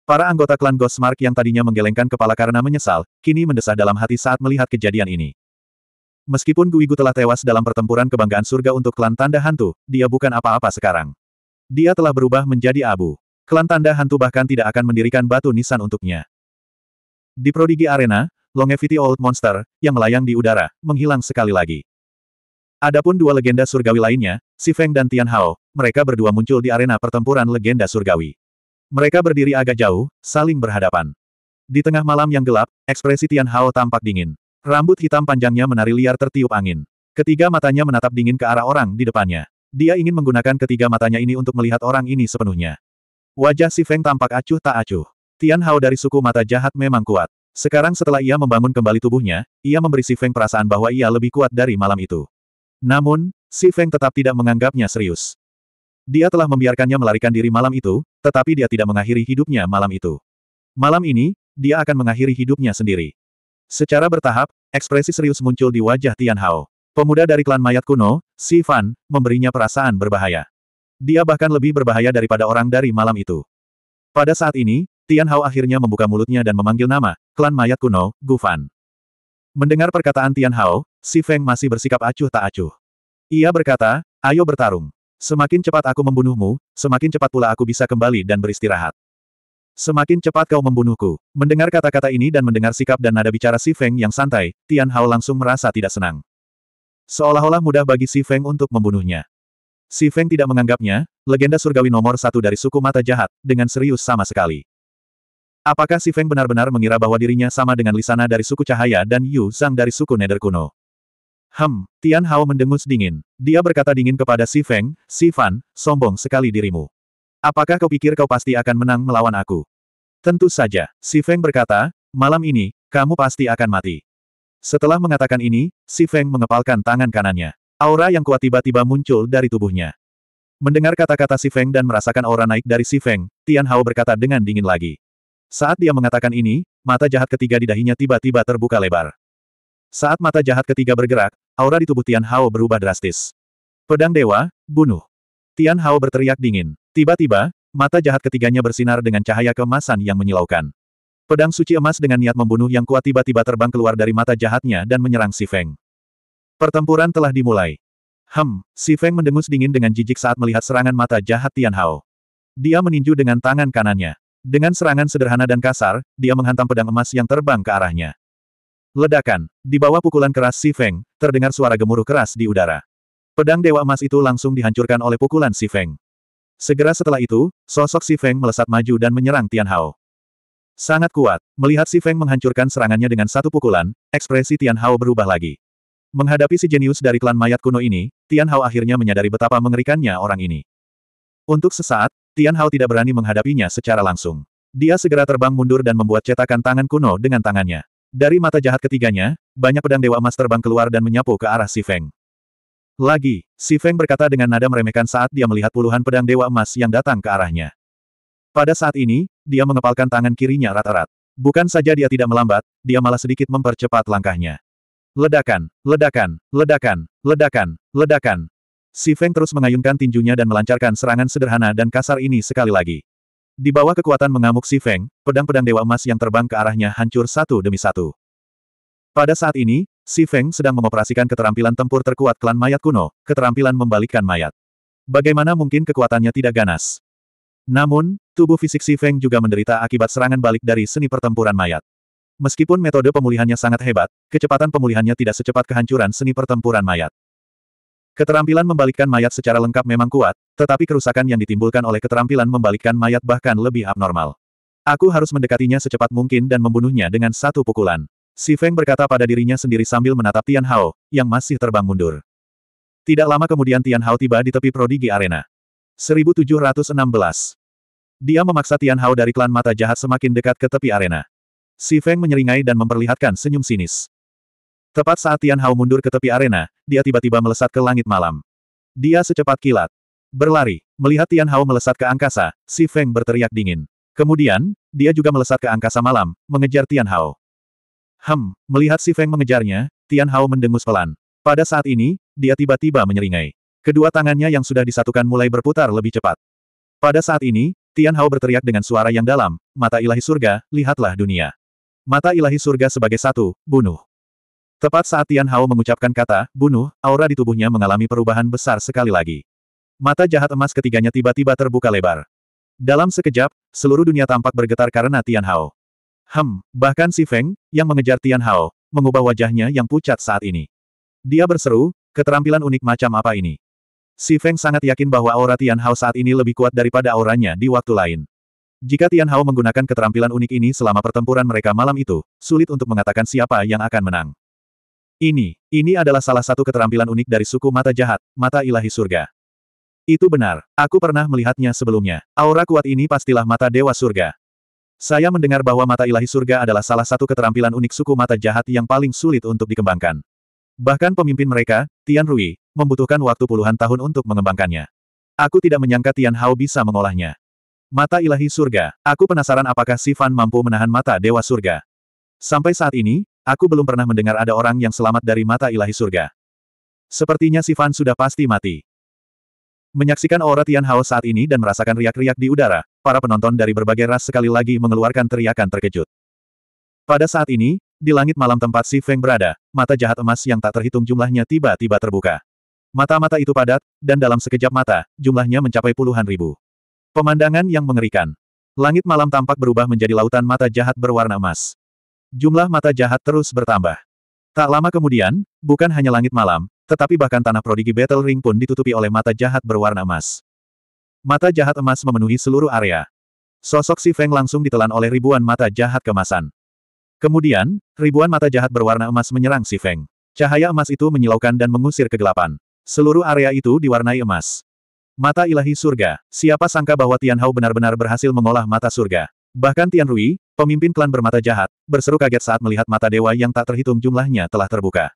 Para anggota klan Gosmark yang tadinya menggelengkan kepala karena menyesal, kini mendesah dalam hati saat melihat kejadian ini. Meskipun Guigu telah tewas dalam pertempuran kebanggaan surga untuk klan Tanda Hantu, dia bukan apa-apa sekarang. Dia telah berubah menjadi abu. Klan Tanda Hantu bahkan tidak akan mendirikan batu nisan untuknya. Di prodigi Arena, Longevity Old Monster, yang melayang di udara, menghilang sekali lagi. Adapun dua legenda surgawi lainnya, Si Feng dan Tian Hao, mereka berdua muncul di arena pertempuran legenda surgawi. Mereka berdiri agak jauh, saling berhadapan. Di tengah malam yang gelap, ekspresi Tian Hao tampak dingin. Rambut hitam panjangnya menari liar tertiup angin. Ketiga matanya menatap dingin ke arah orang di depannya. Dia ingin menggunakan ketiga matanya ini untuk melihat orang ini sepenuhnya. Wajah si Feng tampak acuh tak acuh. Tian Hao dari suku mata jahat memang kuat. Sekarang setelah ia membangun kembali tubuhnya, ia memberi si Feng perasaan bahwa ia lebih kuat dari malam itu. Namun, si Feng tetap tidak menganggapnya serius. Dia telah membiarkannya melarikan diri malam itu, tetapi dia tidak mengakhiri hidupnya malam itu. Malam ini, dia akan mengakhiri hidupnya sendiri. Secara bertahap, ekspresi serius muncul di wajah Tian Hao. Pemuda dari klan mayat kuno, Si Fan, memberinya perasaan berbahaya. Dia bahkan lebih berbahaya daripada orang dari malam itu. Pada saat ini, Tian Hao akhirnya membuka mulutnya dan memanggil nama, klan mayat kuno, Gu Fan. Mendengar perkataan Tian Hao, si Feng masih bersikap acuh tak acuh. Ia berkata, ayo bertarung. Semakin cepat aku membunuhmu, semakin cepat pula aku bisa kembali dan beristirahat. Semakin cepat kau membunuhku. Mendengar kata-kata ini dan mendengar sikap dan nada bicara Si Feng yang santai, Tian Hao langsung merasa tidak senang. Seolah-olah mudah bagi Si Feng untuk membunuhnya. Si Feng tidak menganggapnya, legenda surgawi nomor satu dari suku mata jahat, dengan serius sama sekali. Apakah Si Feng benar-benar mengira bahwa dirinya sama dengan Lisana dari suku cahaya dan Yu Zhang dari suku Nether kuno? Hem, Tian Hao mendengus dingin. Dia berkata dingin kepada Si Feng, Si Fan, sombong sekali dirimu. Apakah kau pikir kau pasti akan menang melawan aku? Tentu saja, Si Feng berkata, malam ini, kamu pasti akan mati. Setelah mengatakan ini, Si Feng mengepalkan tangan kanannya. Aura yang kuat tiba-tiba muncul dari tubuhnya. Mendengar kata-kata Si Feng dan merasakan aura naik dari Si Feng, Tian Hao berkata dengan dingin lagi. Saat dia mengatakan ini, mata jahat ketiga di dahinya tiba-tiba terbuka lebar. Saat mata jahat ketiga bergerak, aura di tubuh Tian Hao berubah drastis. Pedang Dewa, bunuh. Tian Hao berteriak dingin. Tiba-tiba, mata jahat ketiganya bersinar dengan cahaya kemasan yang menyilaukan. Pedang suci emas dengan niat membunuh yang kuat tiba-tiba terbang keluar dari mata jahatnya dan menyerang Si Feng. Pertempuran telah dimulai. Hem, si Feng mendengus dingin dengan jijik saat melihat serangan mata jahat Tian Hao. Dia meninju dengan tangan kanannya. Dengan serangan sederhana dan kasar, dia menghantam pedang emas yang terbang ke arahnya. Ledakan. Di bawah pukulan keras Si Feng, terdengar suara gemuruh keras di udara. Pedang Dewa Emas itu langsung dihancurkan oleh pukulan Si Feng. Segera setelah itu, sosok Si Feng melesat maju dan menyerang Tian Hao. Sangat kuat. Melihat Si Feng menghancurkan serangannya dengan satu pukulan, ekspresi Tian Hao berubah lagi. Menghadapi si jenius dari klan mayat kuno ini, Tian Hao akhirnya menyadari betapa mengerikannya orang ini. Untuk sesaat, Tian Hao tidak berani menghadapinya secara langsung. Dia segera terbang mundur dan membuat cetakan tangan kuno dengan tangannya. Dari mata jahat ketiganya, banyak pedang dewa emas terbang keluar dan menyapu ke arah Si Feng. Lagi, Si Feng berkata dengan nada meremehkan saat dia melihat puluhan pedang dewa emas yang datang ke arahnya. Pada saat ini, dia mengepalkan tangan kirinya erat-erat. Bukan saja dia tidak melambat, dia malah sedikit mempercepat langkahnya. Ledakan, ledakan, ledakan, ledakan, ledakan. Si Feng terus mengayunkan tinjunya dan melancarkan serangan sederhana dan kasar ini sekali lagi. Di bawah kekuatan mengamuk Si Feng, pedang-pedang dewa emas yang terbang ke arahnya hancur satu demi satu. Pada saat ini, Si Feng sedang mengoperasikan keterampilan tempur terkuat klan mayat kuno, keterampilan membalikkan mayat. Bagaimana mungkin kekuatannya tidak ganas? Namun, tubuh fisik Si Feng juga menderita akibat serangan balik dari seni pertempuran mayat. Meskipun metode pemulihannya sangat hebat, kecepatan pemulihannya tidak secepat kehancuran seni pertempuran mayat. Keterampilan membalikkan mayat secara lengkap memang kuat, tetapi kerusakan yang ditimbulkan oleh keterampilan membalikkan mayat bahkan lebih abnormal. Aku harus mendekatinya secepat mungkin dan membunuhnya dengan satu pukulan. Si Feng berkata pada dirinya sendiri sambil menatap Tian Hao, yang masih terbang mundur. Tidak lama kemudian Tian Hao tiba di tepi prodigi arena. 1716. Dia memaksa Tian Hao dari klan mata jahat semakin dekat ke tepi arena. Si Feng menyeringai dan memperlihatkan senyum sinis. Tepat saat Tian Hao mundur ke tepi arena, dia tiba-tiba melesat ke langit malam. Dia secepat kilat. Berlari. Melihat Tian Hao melesat ke angkasa, Si Feng berteriak dingin. Kemudian, dia juga melesat ke angkasa malam, mengejar Tian Hao. Hem, melihat Si Feng mengejarnya, Tian Hao mendengus pelan. Pada saat ini, dia tiba-tiba menyeringai. Kedua tangannya yang sudah disatukan mulai berputar lebih cepat. Pada saat ini, Tian Hao berteriak dengan suara yang dalam, mata ilahi surga, lihatlah dunia. Mata ilahi surga sebagai satu, bunuh. Tepat saat Tian Hao mengucapkan kata, bunuh, aura di tubuhnya mengalami perubahan besar sekali lagi. Mata jahat emas ketiganya tiba-tiba terbuka lebar. Dalam sekejap, seluruh dunia tampak bergetar karena Tian Hao. Hem, bahkan si Feng, yang mengejar Tian Hao, mengubah wajahnya yang pucat saat ini. Dia berseru, keterampilan unik macam apa ini? Si Feng sangat yakin bahwa aura Tian Hao saat ini lebih kuat daripada auranya di waktu lain. Jika Tian Hao menggunakan keterampilan unik ini selama pertempuran mereka malam itu, sulit untuk mengatakan siapa yang akan menang. Ini, ini adalah salah satu keterampilan unik dari suku mata jahat, mata ilahi surga. Itu benar, aku pernah melihatnya sebelumnya. Aura kuat ini pastilah mata dewa surga. Saya mendengar bahwa mata ilahi surga adalah salah satu keterampilan unik suku mata jahat yang paling sulit untuk dikembangkan. Bahkan pemimpin mereka, Tian Rui, membutuhkan waktu puluhan tahun untuk mengembangkannya. Aku tidak menyangka Tian Hao bisa mengolahnya. Mata ilahi surga, aku penasaran apakah Sifan mampu menahan mata dewa surga. Sampai saat ini, aku belum pernah mendengar ada orang yang selamat dari mata ilahi surga. Sepertinya Sifan sudah pasti mati. Menyaksikan aura Tian Hao saat ini dan merasakan riak-riak di udara, para penonton dari berbagai ras sekali lagi mengeluarkan teriakan terkejut. Pada saat ini, di langit malam tempat Si Feng berada, mata jahat emas yang tak terhitung jumlahnya tiba-tiba terbuka. Mata-mata itu padat, dan dalam sekejap mata, jumlahnya mencapai puluhan ribu. Pemandangan yang mengerikan. Langit malam tampak berubah menjadi lautan mata jahat berwarna emas. Jumlah mata jahat terus bertambah. Tak lama kemudian, bukan hanya langit malam, tetapi bahkan tanah prodigi Battle Ring pun ditutupi oleh mata jahat berwarna emas. Mata jahat emas memenuhi seluruh area. Sosok si Feng langsung ditelan oleh ribuan mata jahat kemasan. Kemudian, ribuan mata jahat berwarna emas menyerang si Feng. Cahaya emas itu menyilaukan dan mengusir kegelapan. Seluruh area itu diwarnai emas. Mata ilahi surga, siapa sangka bahwa Tian Hao benar-benar berhasil mengolah mata surga. Bahkan Tian Rui, pemimpin klan bermata jahat, berseru kaget saat melihat mata dewa yang tak terhitung jumlahnya telah terbuka.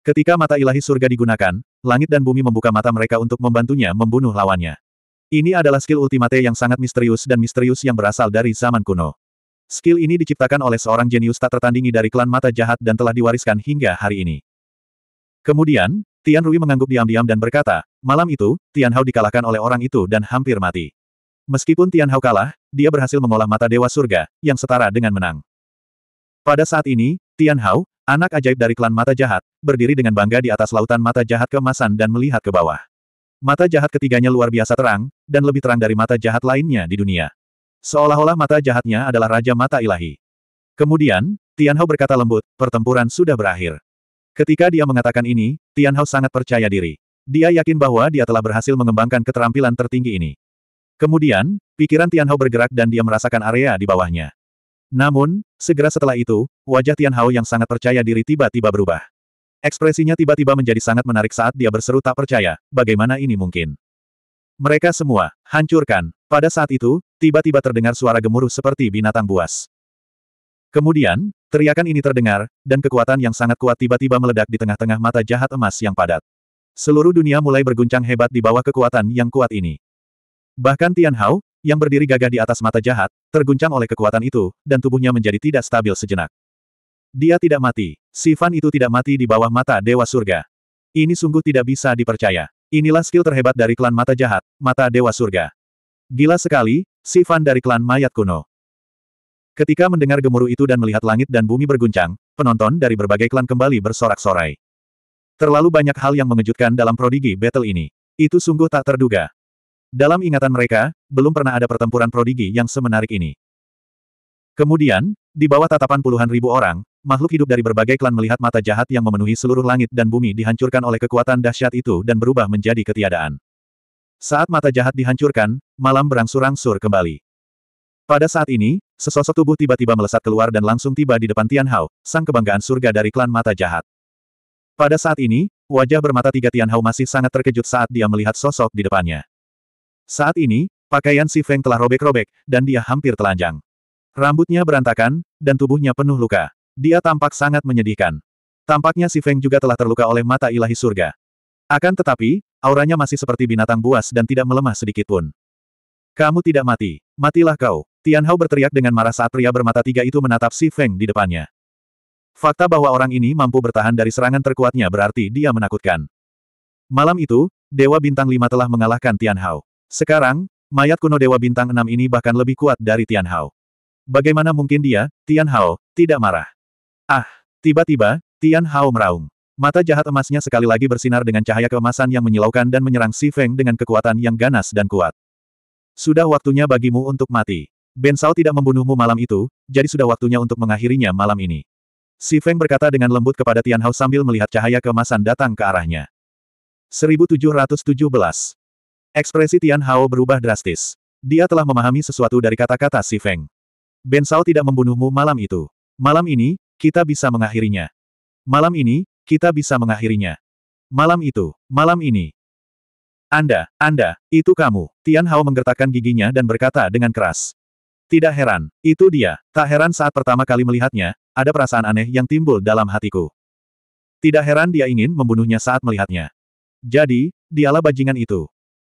Ketika mata ilahi surga digunakan, langit dan bumi membuka mata mereka untuk membantunya membunuh lawannya. Ini adalah skill ultimate yang sangat misterius dan misterius yang berasal dari zaman kuno. Skill ini diciptakan oleh seorang jenius tak tertandingi dari klan mata jahat dan telah diwariskan hingga hari ini. Kemudian, Tian Rui mengangguk diam-diam dan berkata, Malam itu, Tian Hao dikalahkan oleh orang itu dan hampir mati. Meskipun Tian Hao kalah, dia berhasil mengolah mata Dewa Surga, yang setara dengan menang. Pada saat ini, Tian Hao, anak ajaib dari klan Mata Jahat, berdiri dengan bangga di atas lautan Mata Jahat keemasan dan melihat ke bawah. Mata jahat ketiganya luar biasa terang, dan lebih terang dari mata jahat lainnya di dunia. Seolah-olah mata jahatnya adalah Raja Mata Ilahi. Kemudian, Tian Hao berkata lembut, pertempuran sudah berakhir. Ketika dia mengatakan ini, Tian Hao sangat percaya diri. Dia yakin bahwa dia telah berhasil mengembangkan keterampilan tertinggi ini. Kemudian, pikiran Tianhao bergerak dan dia merasakan area di bawahnya. Namun, segera setelah itu, wajah Tianhao yang sangat percaya diri tiba-tiba berubah. Ekspresinya tiba-tiba menjadi sangat menarik saat dia berseru tak percaya, bagaimana ini mungkin. Mereka semua, hancurkan. Pada saat itu, tiba-tiba terdengar suara gemuruh seperti binatang buas. Kemudian, teriakan ini terdengar, dan kekuatan yang sangat kuat tiba-tiba meledak di tengah-tengah mata jahat emas yang padat. Seluruh dunia mulai berguncang hebat di bawah kekuatan yang kuat ini. Bahkan Tian Hao, yang berdiri gagah di atas mata jahat, terguncang oleh kekuatan itu, dan tubuhnya menjadi tidak stabil sejenak. Dia tidak mati. Sifan itu tidak mati di bawah mata Dewa Surga. Ini sungguh tidak bisa dipercaya. Inilah skill terhebat dari klan mata jahat, mata Dewa Surga. Gila sekali, Sifan dari klan mayat kuno. Ketika mendengar gemuruh itu dan melihat langit dan bumi berguncang, penonton dari berbagai klan kembali bersorak-sorai. Terlalu banyak hal yang mengejutkan dalam prodigi battle ini. Itu sungguh tak terduga. Dalam ingatan mereka, belum pernah ada pertempuran prodigi yang semenarik ini. Kemudian, di bawah tatapan puluhan ribu orang, makhluk hidup dari berbagai klan melihat mata jahat yang memenuhi seluruh langit dan bumi dihancurkan oleh kekuatan dahsyat itu dan berubah menjadi ketiadaan. Saat mata jahat dihancurkan, malam berangsur-angsur kembali. Pada saat ini, sesosok tubuh tiba-tiba melesat keluar dan langsung tiba di depan Tian Hao, sang kebanggaan surga dari klan mata jahat. Pada saat ini, wajah bermata tiga Tianhao masih sangat terkejut saat dia melihat sosok di depannya. Saat ini, pakaian si Feng telah robek-robek, dan dia hampir telanjang. Rambutnya berantakan, dan tubuhnya penuh luka. Dia tampak sangat menyedihkan. Tampaknya si Feng juga telah terluka oleh mata ilahi surga. Akan tetapi, auranya masih seperti binatang buas dan tidak melemah sedikit pun. Kamu tidak mati, matilah kau. Tian Hao berteriak dengan marah saat pria bermata tiga itu menatap Si Feng di depannya. Fakta bahwa orang ini mampu bertahan dari serangan terkuatnya berarti dia menakutkan. Malam itu, Dewa Bintang 5 telah mengalahkan Tian Hao. Sekarang, mayat kuno Dewa Bintang 6 ini bahkan lebih kuat dari Tian Hao. Bagaimana mungkin dia, Tian Hao, tidak marah? Ah, tiba-tiba, Tian Hao meraung. Mata jahat emasnya sekali lagi bersinar dengan cahaya keemasan yang menyilaukan dan menyerang Si Feng dengan kekuatan yang ganas dan kuat. Sudah waktunya bagimu untuk mati. Ben Sao tidak membunuhmu malam itu, jadi sudah waktunya untuk mengakhirinya malam ini. Si Feng berkata dengan lembut kepada Tian Hao sambil melihat cahaya kemasan datang ke arahnya. 1717 Ekspresi Tian Hao berubah drastis. Dia telah memahami sesuatu dari kata-kata Si Feng. Ben Sao tidak membunuhmu malam itu. Malam ini, kita bisa mengakhirinya. Malam ini, kita bisa mengakhirinya. Malam itu, malam ini. Anda, Anda, itu kamu. Tian Hao menggertakkan giginya dan berkata dengan keras. Tidak heran, itu dia. Tak heran saat pertama kali melihatnya, ada perasaan aneh yang timbul dalam hatiku. Tidak heran dia ingin membunuhnya saat melihatnya. Jadi, dialah bajingan itu.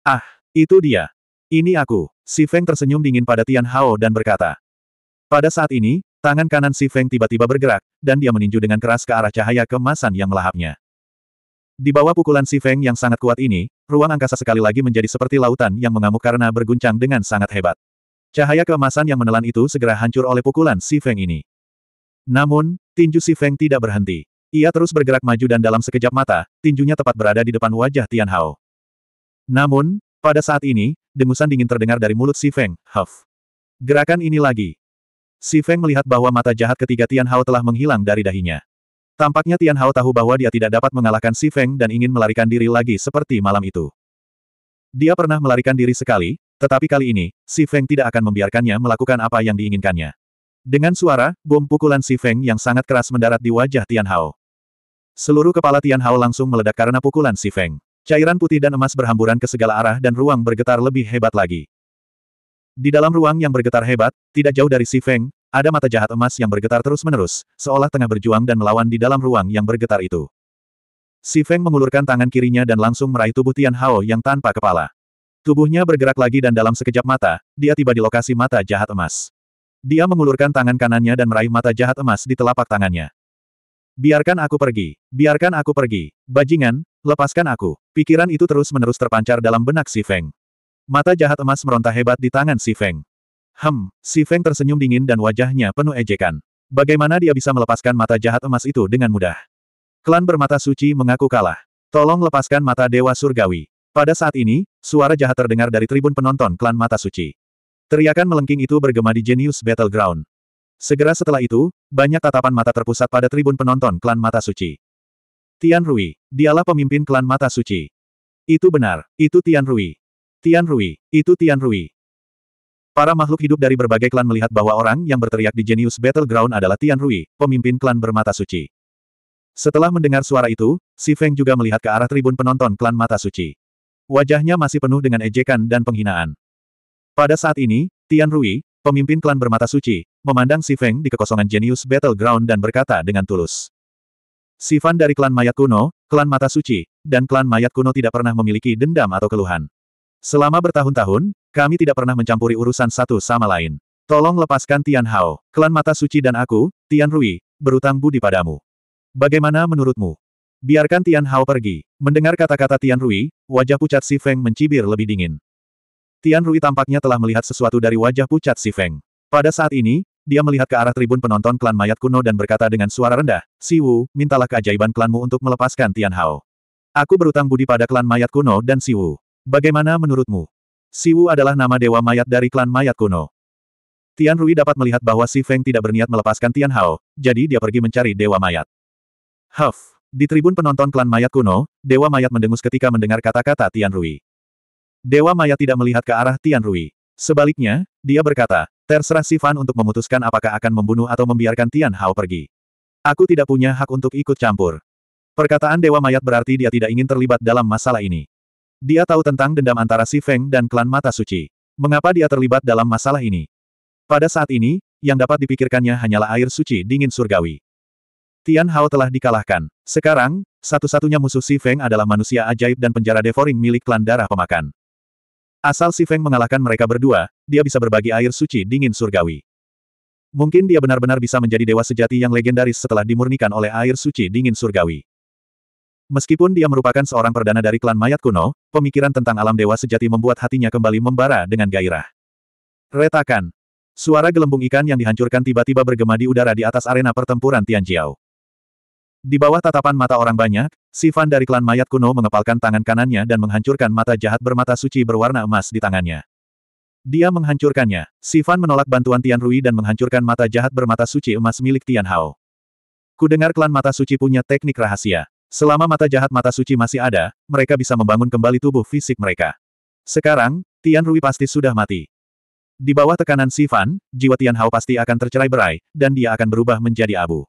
Ah, itu dia. Ini aku. Si Feng tersenyum dingin pada Tian Hao dan berkata. Pada saat ini, tangan kanan si Feng tiba-tiba bergerak, dan dia meninju dengan keras ke arah cahaya kemasan yang melahapnya. Di bawah pukulan si Feng yang sangat kuat ini, ruang angkasa sekali lagi menjadi seperti lautan yang mengamuk karena berguncang dengan sangat hebat. Cahaya keemasan yang menelan itu segera hancur oleh pukulan Si Feng ini. Namun, tinju Si Feng tidak berhenti. Ia terus bergerak maju dan dalam sekejap mata, tinjunya tepat berada di depan wajah Tian Hao. Namun, pada saat ini, dengusan dingin terdengar dari mulut Si Feng, huff. Gerakan ini lagi. Si Feng melihat bahwa mata jahat ketiga Tian Hao telah menghilang dari dahinya. Tampaknya Tian Hao tahu bahwa dia tidak dapat mengalahkan Si Feng dan ingin melarikan diri lagi seperti malam itu. Dia pernah melarikan diri sekali, tetapi kali ini, Si Feng tidak akan membiarkannya melakukan apa yang diinginkannya. Dengan suara, bom pukulan Si Feng yang sangat keras mendarat di wajah Tian Hao. Seluruh kepala Tian Hao langsung meledak karena pukulan Si Feng. Cairan putih dan emas berhamburan ke segala arah dan ruang bergetar lebih hebat lagi. Di dalam ruang yang bergetar hebat, tidak jauh dari Si Feng, ada mata jahat emas yang bergetar terus-menerus, seolah tengah berjuang dan melawan di dalam ruang yang bergetar itu. Si Feng mengulurkan tangan kirinya dan langsung meraih tubuh Tian Hao yang tanpa kepala. Tubuhnya bergerak lagi dan dalam sekejap mata, dia tiba di lokasi mata jahat emas. Dia mengulurkan tangan kanannya dan meraih mata jahat emas di telapak tangannya. Biarkan aku pergi, biarkan aku pergi, bajingan, lepaskan aku. Pikiran itu terus-menerus terpancar dalam benak si Feng. Mata jahat emas meronta hebat di tangan si Feng. Hem, si Feng tersenyum dingin dan wajahnya penuh ejekan. Bagaimana dia bisa melepaskan mata jahat emas itu dengan mudah? Klan bermata suci mengaku kalah. Tolong lepaskan mata Dewa Surgawi. Pada saat ini, suara jahat terdengar dari tribun penonton klan Mata Suci. Teriakan melengking itu bergema di Genius Battleground. Segera setelah itu, banyak tatapan mata terpusat pada tribun penonton klan Mata Suci. Tian Rui, dialah pemimpin klan Mata Suci. Itu benar, itu Tian Rui. Tian Rui, itu Tian Rui. Para makhluk hidup dari berbagai klan melihat bahwa orang yang berteriak di Genius Battleground adalah Tian Rui, pemimpin klan bermata suci. Setelah mendengar suara itu, Si Feng juga melihat ke arah tribun penonton klan mata suci. Wajahnya masih penuh dengan ejekan dan penghinaan. Pada saat ini, Tian Rui, pemimpin klan bermata suci, memandang Si Feng di kekosongan Genius Battleground dan berkata dengan tulus. Si Fan dari klan mayat kuno, klan mata suci, dan klan mayat kuno tidak pernah memiliki dendam atau keluhan. Selama bertahun-tahun, kami tidak pernah mencampuri urusan satu sama lain. Tolong lepaskan Tian Hao, klan mata suci dan aku, Tian Rui, berutang budi padamu. Bagaimana menurutmu? Biarkan Tian Hao pergi. Mendengar kata-kata Tian Rui, wajah pucat Si Feng mencibir lebih dingin. Tian Rui tampaknya telah melihat sesuatu dari wajah pucat Si Feng. Pada saat ini, dia melihat ke arah tribun penonton klan mayat kuno dan berkata dengan suara rendah, Si Wu, mintalah keajaiban klanmu untuk melepaskan Tian Hao. Aku berutang budi pada klan mayat kuno dan Si Wu. Bagaimana menurutmu? Si Wu adalah nama dewa mayat dari klan mayat kuno. Tian Rui dapat melihat bahwa Si Feng tidak berniat melepaskan Tian Hao, jadi dia pergi mencari dewa mayat. Huff! Di tribun penonton klan mayat kuno, Dewa Mayat mendengus ketika mendengar kata-kata Tian Rui. Dewa Mayat tidak melihat ke arah Tian Rui. Sebaliknya, dia berkata, terserah Sifan untuk memutuskan apakah akan membunuh atau membiarkan Tian Hao pergi. Aku tidak punya hak untuk ikut campur. Perkataan Dewa Mayat berarti dia tidak ingin terlibat dalam masalah ini. Dia tahu tentang dendam antara Si Feng dan klan Mata Suci. Mengapa dia terlibat dalam masalah ini? Pada saat ini, yang dapat dipikirkannya hanyalah air suci dingin surgawi. Tian Hao telah dikalahkan. Sekarang, satu-satunya musuh Si Feng adalah manusia ajaib dan penjara devouring milik klan darah pemakan. Asal Si Feng mengalahkan mereka berdua, dia bisa berbagi air suci dingin surgawi. Mungkin dia benar-benar bisa menjadi dewa sejati yang legendaris setelah dimurnikan oleh air suci dingin surgawi. Meskipun dia merupakan seorang perdana dari klan mayat kuno, pemikiran tentang alam dewa sejati membuat hatinya kembali membara dengan gairah. Retakan. Suara gelembung ikan yang dihancurkan tiba-tiba bergema di udara di atas arena pertempuran Tianjiao. Di bawah tatapan mata orang banyak, Sivan dari klan mayat kuno mengepalkan tangan kanannya dan menghancurkan mata jahat bermata suci berwarna emas di tangannya. Dia menghancurkannya. Sivan menolak bantuan Tian Rui dan menghancurkan mata jahat bermata suci emas milik Tian Hao. Kudengar klan mata suci punya teknik rahasia. Selama mata jahat mata suci masih ada, mereka bisa membangun kembali tubuh fisik mereka. Sekarang, Tian Rui pasti sudah mati. Di bawah tekanan Sivan, jiwa Tian Hao pasti akan tercerai berai, dan dia akan berubah menjadi abu.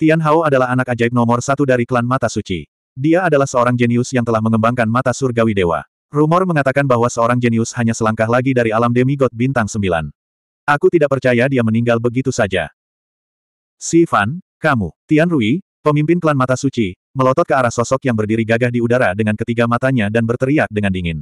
Tian Hao adalah anak ajaib nomor satu dari klan Mata Suci. Dia adalah seorang jenius yang telah mengembangkan mata surgawi dewa. Rumor mengatakan bahwa seorang jenius hanya selangkah lagi dari alam demigod bintang sembilan. Aku tidak percaya dia meninggal begitu saja. Si Fan, kamu, Tian Rui, pemimpin klan Mata Suci, melotot ke arah sosok yang berdiri gagah di udara dengan ketiga matanya dan berteriak dengan dingin.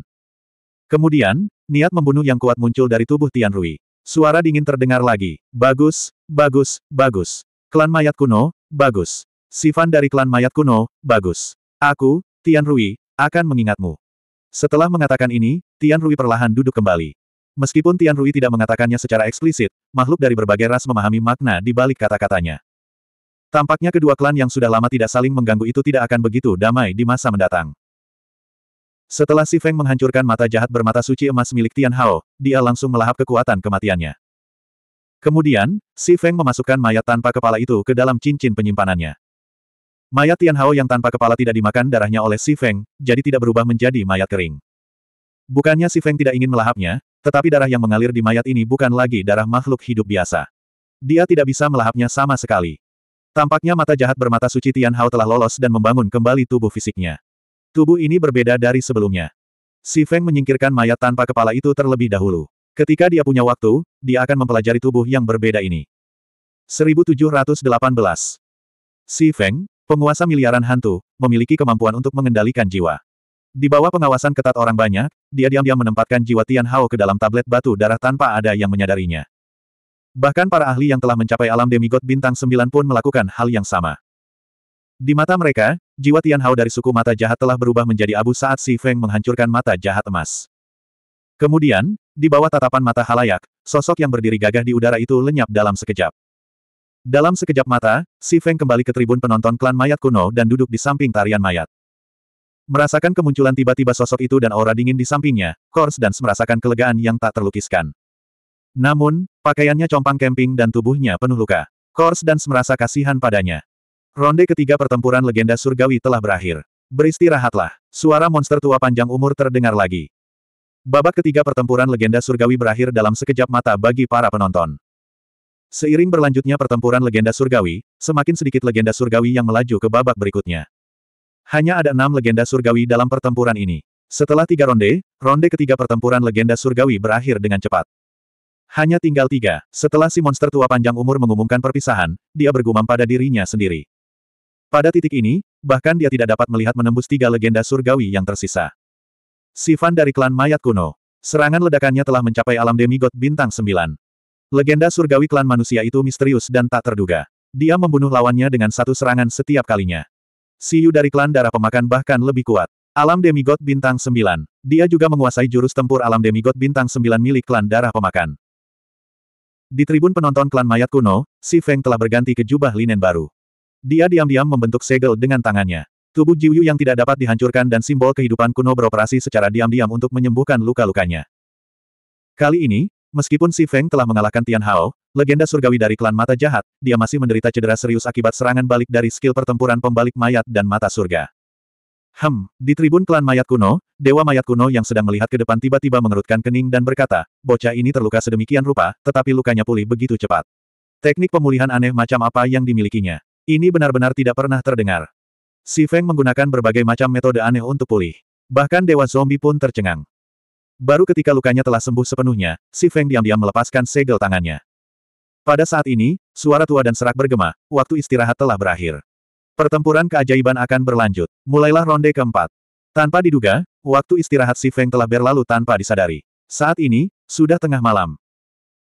Kemudian, niat membunuh yang kuat muncul dari tubuh Tian Rui. Suara dingin terdengar lagi. Bagus, bagus, bagus. Klan mayat kuno, Bagus. Sifan dari klan mayat kuno, bagus. Aku, Tian Rui, akan mengingatmu. Setelah mengatakan ini, Tian Rui perlahan duduk kembali. Meskipun Tian Rui tidak mengatakannya secara eksplisit, makhluk dari berbagai ras memahami makna di balik kata-katanya. Tampaknya kedua klan yang sudah lama tidak saling mengganggu itu tidak akan begitu damai di masa mendatang. Setelah Si Feng menghancurkan mata jahat bermata suci emas milik Tian Hao, dia langsung melahap kekuatan kematiannya. Kemudian, Si Feng memasukkan mayat tanpa kepala itu ke dalam cincin penyimpanannya. Mayat Tian Hao yang tanpa kepala tidak dimakan darahnya oleh Si Feng, jadi tidak berubah menjadi mayat kering. Bukannya Si Feng tidak ingin melahapnya, tetapi darah yang mengalir di mayat ini bukan lagi darah makhluk hidup biasa. Dia tidak bisa melahapnya sama sekali. Tampaknya mata jahat bermata suci Tian Hao telah lolos dan membangun kembali tubuh fisiknya. Tubuh ini berbeda dari sebelumnya. Si Feng menyingkirkan mayat tanpa kepala itu terlebih dahulu. Ketika dia punya waktu, dia akan mempelajari tubuh yang berbeda ini. 1718 Si Feng, penguasa miliaran hantu, memiliki kemampuan untuk mengendalikan jiwa. Di bawah pengawasan ketat orang banyak, dia diam-diam menempatkan jiwa Tian Hao ke dalam tablet batu darah tanpa ada yang menyadarinya. Bahkan para ahli yang telah mencapai alam demigod bintang sembilan pun melakukan hal yang sama. Di mata mereka, jiwa Tian Hao dari suku mata jahat telah berubah menjadi abu saat Si Feng menghancurkan mata jahat emas. Kemudian, di bawah tatapan mata halayak, sosok yang berdiri gagah di udara itu lenyap dalam sekejap. Dalam sekejap mata, Si Feng kembali ke tribun penonton klan mayat kuno dan duduk di samping tarian mayat. Merasakan kemunculan tiba-tiba sosok itu dan aura dingin di sampingnya, Kors dan merasakan kelegaan yang tak terlukiskan. Namun, pakaiannya compang camping dan tubuhnya penuh luka. Kors dan merasa kasihan padanya. Ronde ketiga pertempuran legenda surgawi telah berakhir. Beristirahatlah. Suara monster tua panjang umur terdengar lagi. Babak ketiga pertempuran legenda surgawi berakhir dalam sekejap mata bagi para penonton. Seiring berlanjutnya pertempuran legenda surgawi, semakin sedikit legenda surgawi yang melaju ke babak berikutnya. Hanya ada enam legenda surgawi dalam pertempuran ini. Setelah tiga ronde, ronde ketiga pertempuran legenda surgawi berakhir dengan cepat. Hanya tinggal tiga. Setelah si monster tua panjang umur mengumumkan perpisahan, dia bergumam pada dirinya sendiri. Pada titik ini, bahkan dia tidak dapat melihat menembus tiga legenda surgawi yang tersisa. Sifan dari klan mayat kuno. Serangan ledakannya telah mencapai alam demigod bintang 9. Legenda surgawi klan manusia itu misterius dan tak terduga. Dia membunuh lawannya dengan satu serangan setiap kalinya. Siyu dari klan darah pemakan bahkan lebih kuat. Alam demigod bintang 9. Dia juga menguasai jurus tempur alam demigod bintang 9 milik klan darah pemakan. Di tribun penonton klan mayat kuno, Si Feng telah berganti ke jubah linen baru. Dia diam-diam membentuk segel dengan tangannya. Tubuh Jiuyu yang tidak dapat dihancurkan dan simbol kehidupan kuno beroperasi secara diam-diam untuk menyembuhkan luka-lukanya. Kali ini, meskipun Si Feng telah mengalahkan Tian Hao, legenda surgawi dari klan Mata Jahat, dia masih menderita cedera serius akibat serangan balik dari skill pertempuran pembalik mayat dan mata surga. Hem, di tribun klan mayat kuno, dewa mayat kuno yang sedang melihat ke depan tiba-tiba mengerutkan kening dan berkata, bocah ini terluka sedemikian rupa, tetapi lukanya pulih begitu cepat. Teknik pemulihan aneh macam apa yang dimilikinya. Ini benar-benar tidak pernah terdengar. Si Feng menggunakan berbagai macam metode aneh untuk pulih. Bahkan dewa zombie pun tercengang. Baru ketika lukanya telah sembuh sepenuhnya, si Feng diam-diam melepaskan segel tangannya. Pada saat ini, suara tua dan serak bergema, waktu istirahat telah berakhir. Pertempuran keajaiban akan berlanjut. Mulailah ronde keempat. Tanpa diduga, waktu istirahat si Feng telah berlalu tanpa disadari. Saat ini, sudah tengah malam.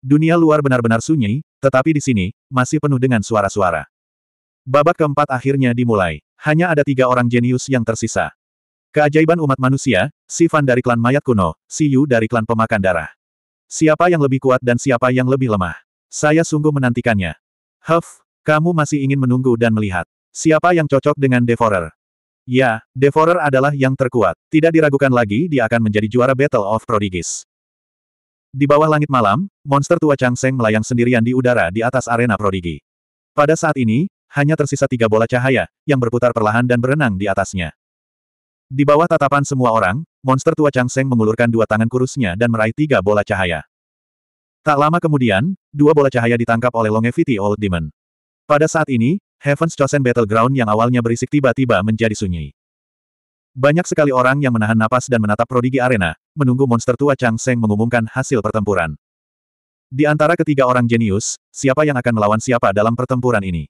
Dunia luar benar-benar sunyi, tetapi di sini, masih penuh dengan suara-suara. Babak keempat akhirnya dimulai. Hanya ada tiga orang jenius yang tersisa. Keajaiban umat manusia, Sifan dari klan mayat kuno, si dari klan pemakan darah. Siapa yang lebih kuat dan siapa yang lebih lemah? Saya sungguh menantikannya. Huff, kamu masih ingin menunggu dan melihat. Siapa yang cocok dengan Devorer? Ya, Devorer adalah yang terkuat. Tidak diragukan lagi dia akan menjadi juara Battle of Prodigies. Di bawah langit malam, monster tua Chang Seng melayang sendirian di udara di atas arena Prodigi. Pada saat ini, hanya tersisa tiga bola cahaya, yang berputar perlahan dan berenang di atasnya. Di bawah tatapan semua orang, monster tua Chang Seng mengulurkan dua tangan kurusnya dan meraih tiga bola cahaya. Tak lama kemudian, dua bola cahaya ditangkap oleh Longevity Old Demon. Pada saat ini, Heaven's Chosen Battleground yang awalnya berisik tiba-tiba menjadi sunyi. Banyak sekali orang yang menahan napas dan menatap prodigi arena, menunggu monster tua Chang Seng mengumumkan hasil pertempuran. Di antara ketiga orang jenius, siapa yang akan melawan siapa dalam pertempuran ini?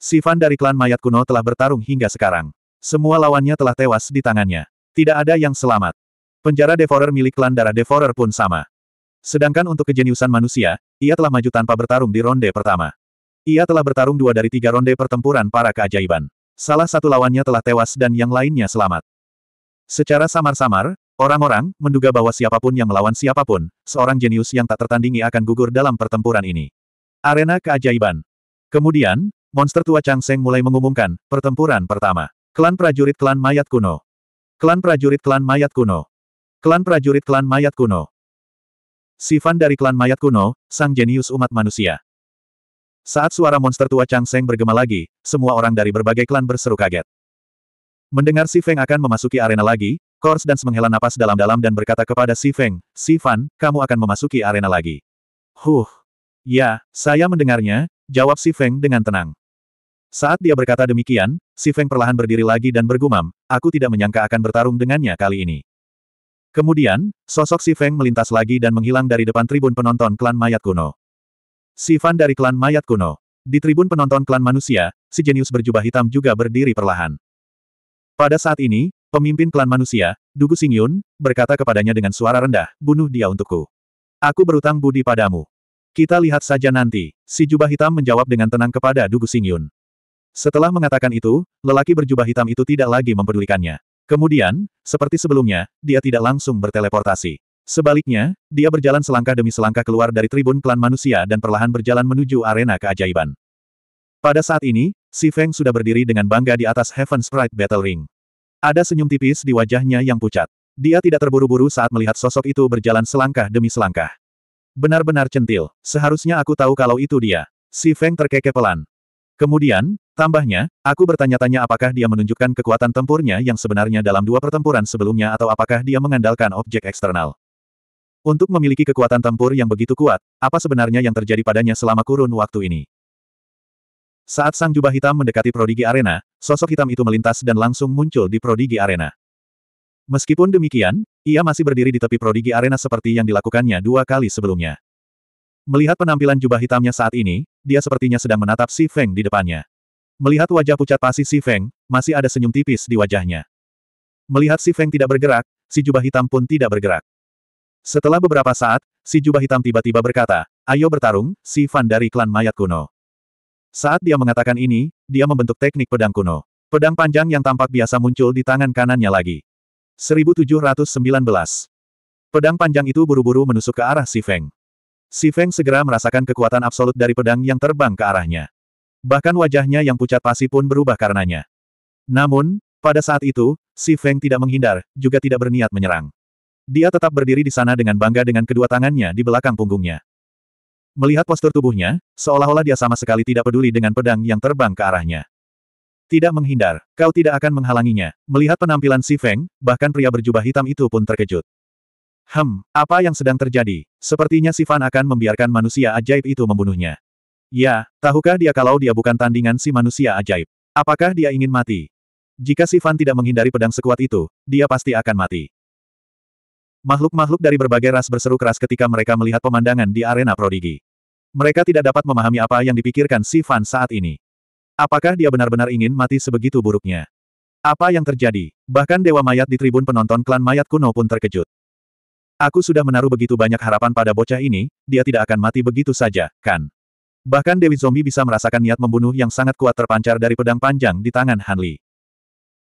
Sifan dari klan mayat kuno telah bertarung hingga sekarang. Semua lawannya telah tewas di tangannya. Tidak ada yang selamat. Penjara Devorer milik klan darah Devorer pun sama. Sedangkan untuk kejeniusan manusia, ia telah maju tanpa bertarung di ronde pertama. Ia telah bertarung dua dari tiga ronde pertempuran para keajaiban. Salah satu lawannya telah tewas dan yang lainnya selamat. Secara samar-samar, Orang-orang menduga bahwa siapapun yang melawan siapapun, seorang jenius yang tak tertandingi akan gugur dalam pertempuran ini. Arena keajaiban. Kemudian, monster tua Chang Seng mulai mengumumkan, pertempuran pertama. Klan prajurit klan mayat kuno. Klan prajurit klan mayat kuno. Klan prajurit klan mayat kuno. Sifan dari klan mayat kuno, sang jenius umat manusia. Saat suara monster tua Chang Seng bergema lagi, semua orang dari berbagai klan berseru kaget. Mendengar Si Feng akan memasuki arena lagi, Kors dan menghela napas dalam-dalam dan berkata kepada Si Feng, Si Fan, kamu akan memasuki arena lagi. Huh. Ya, saya mendengarnya, jawab Si Feng dengan tenang. Saat dia berkata demikian, Si Feng perlahan berdiri lagi dan bergumam, aku tidak menyangka akan bertarung dengannya kali ini. Kemudian, sosok Si Feng melintas lagi dan menghilang dari depan tribun penonton klan mayat kuno. Si Fan dari klan mayat kuno. Di tribun penonton klan manusia, si jenius berjubah hitam juga berdiri perlahan. Pada saat ini, pemimpin klan manusia, Dugu Singyun, berkata kepadanya dengan suara rendah, bunuh dia untukku. Aku berutang budi padamu. Kita lihat saja nanti, si jubah hitam menjawab dengan tenang kepada Dugu Singyun. Setelah mengatakan itu, lelaki berjubah hitam itu tidak lagi mempedulikannya. Kemudian, seperti sebelumnya, dia tidak langsung berteleportasi. Sebaliknya, dia berjalan selangkah demi selangkah keluar dari tribun klan manusia dan perlahan berjalan menuju arena keajaiban. Pada saat ini, Si Feng sudah berdiri dengan bangga di atas Heaven Sprite Battle Ring. Ada senyum tipis di wajahnya yang pucat. Dia tidak terburu-buru saat melihat sosok itu berjalan selangkah demi selangkah. Benar-benar centil, seharusnya aku tahu kalau itu dia. Si Feng terkekeh pelan. Kemudian, Tambahnya, aku bertanya-tanya apakah dia menunjukkan kekuatan tempurnya yang sebenarnya dalam dua pertempuran sebelumnya atau apakah dia mengandalkan objek eksternal. Untuk memiliki kekuatan tempur yang begitu kuat, apa sebenarnya yang terjadi padanya selama kurun waktu ini? Saat sang jubah hitam mendekati prodigi arena, sosok hitam itu melintas dan langsung muncul di prodigi arena. Meskipun demikian, ia masih berdiri di tepi prodigi arena seperti yang dilakukannya dua kali sebelumnya. Melihat penampilan jubah hitamnya saat ini, dia sepertinya sedang menatap si Feng di depannya. Melihat wajah pucat pasi Si Feng, masih ada senyum tipis di wajahnya. Melihat Si Feng tidak bergerak, si jubah hitam pun tidak bergerak. Setelah beberapa saat, si jubah hitam tiba-tiba berkata, ayo bertarung, si Fan dari klan mayat kuno. Saat dia mengatakan ini, dia membentuk teknik pedang kuno. Pedang panjang yang tampak biasa muncul di tangan kanannya lagi. 1719. Pedang panjang itu buru-buru menusuk ke arah Si Feng. Si Feng segera merasakan kekuatan absolut dari pedang yang terbang ke arahnya. Bahkan wajahnya yang pucat pasi pun berubah karenanya. Namun, pada saat itu, si Feng tidak menghindar, juga tidak berniat menyerang. Dia tetap berdiri di sana dengan bangga dengan kedua tangannya di belakang punggungnya. Melihat postur tubuhnya, seolah-olah dia sama sekali tidak peduli dengan pedang yang terbang ke arahnya. Tidak menghindar, kau tidak akan menghalanginya. Melihat penampilan si Feng, bahkan pria berjubah hitam itu pun terkejut. Hem, apa yang sedang terjadi? Sepertinya si Fan akan membiarkan manusia ajaib itu membunuhnya. Ya, tahukah dia kalau dia bukan tandingan si manusia ajaib? Apakah dia ingin mati? Jika si Fan tidak menghindari pedang sekuat itu, dia pasti akan mati. Makhluk-makhluk dari berbagai ras berseru keras ketika mereka melihat pemandangan di arena prodigi. Mereka tidak dapat memahami apa yang dipikirkan si Fan saat ini. Apakah dia benar-benar ingin mati sebegitu buruknya? Apa yang terjadi? Bahkan Dewa Mayat di tribun penonton klan Mayat kuno pun terkejut. Aku sudah menaruh begitu banyak harapan pada bocah ini, dia tidak akan mati begitu saja, kan? Bahkan Dewi Zombie bisa merasakan niat membunuh yang sangat kuat terpancar dari pedang panjang di tangan Han Li.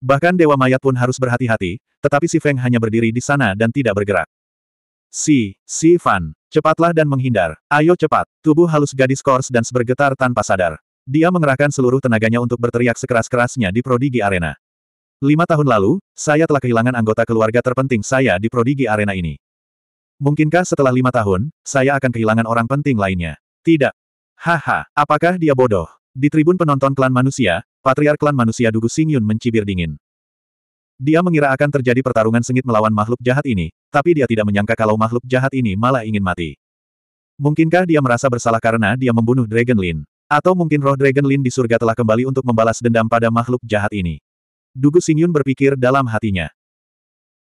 Bahkan Dewa Mayat pun harus berhati-hati, tetapi si Feng hanya berdiri di sana dan tidak bergerak. Si, si Fan, cepatlah dan menghindar, ayo cepat, tubuh halus gadis Kors dan bergetar tanpa sadar. Dia mengerahkan seluruh tenaganya untuk berteriak sekeras-kerasnya di Prodigi Arena. Lima tahun lalu, saya telah kehilangan anggota keluarga terpenting saya di Prodigi Arena ini. Mungkinkah setelah lima tahun, saya akan kehilangan orang penting lainnya? Tidak, Haha, apakah dia bodoh? Di tribun penonton klan manusia, patriar klan manusia Dugu Singyun mencibir dingin. Dia mengira akan terjadi pertarungan sengit melawan makhluk jahat ini, tapi dia tidak menyangka kalau makhluk jahat ini malah ingin mati. Mungkinkah dia merasa bersalah karena dia membunuh Dragon Lin? Atau mungkin roh Dragon Lin di surga telah kembali untuk membalas dendam pada makhluk jahat ini? Dugu Singyun berpikir dalam hatinya.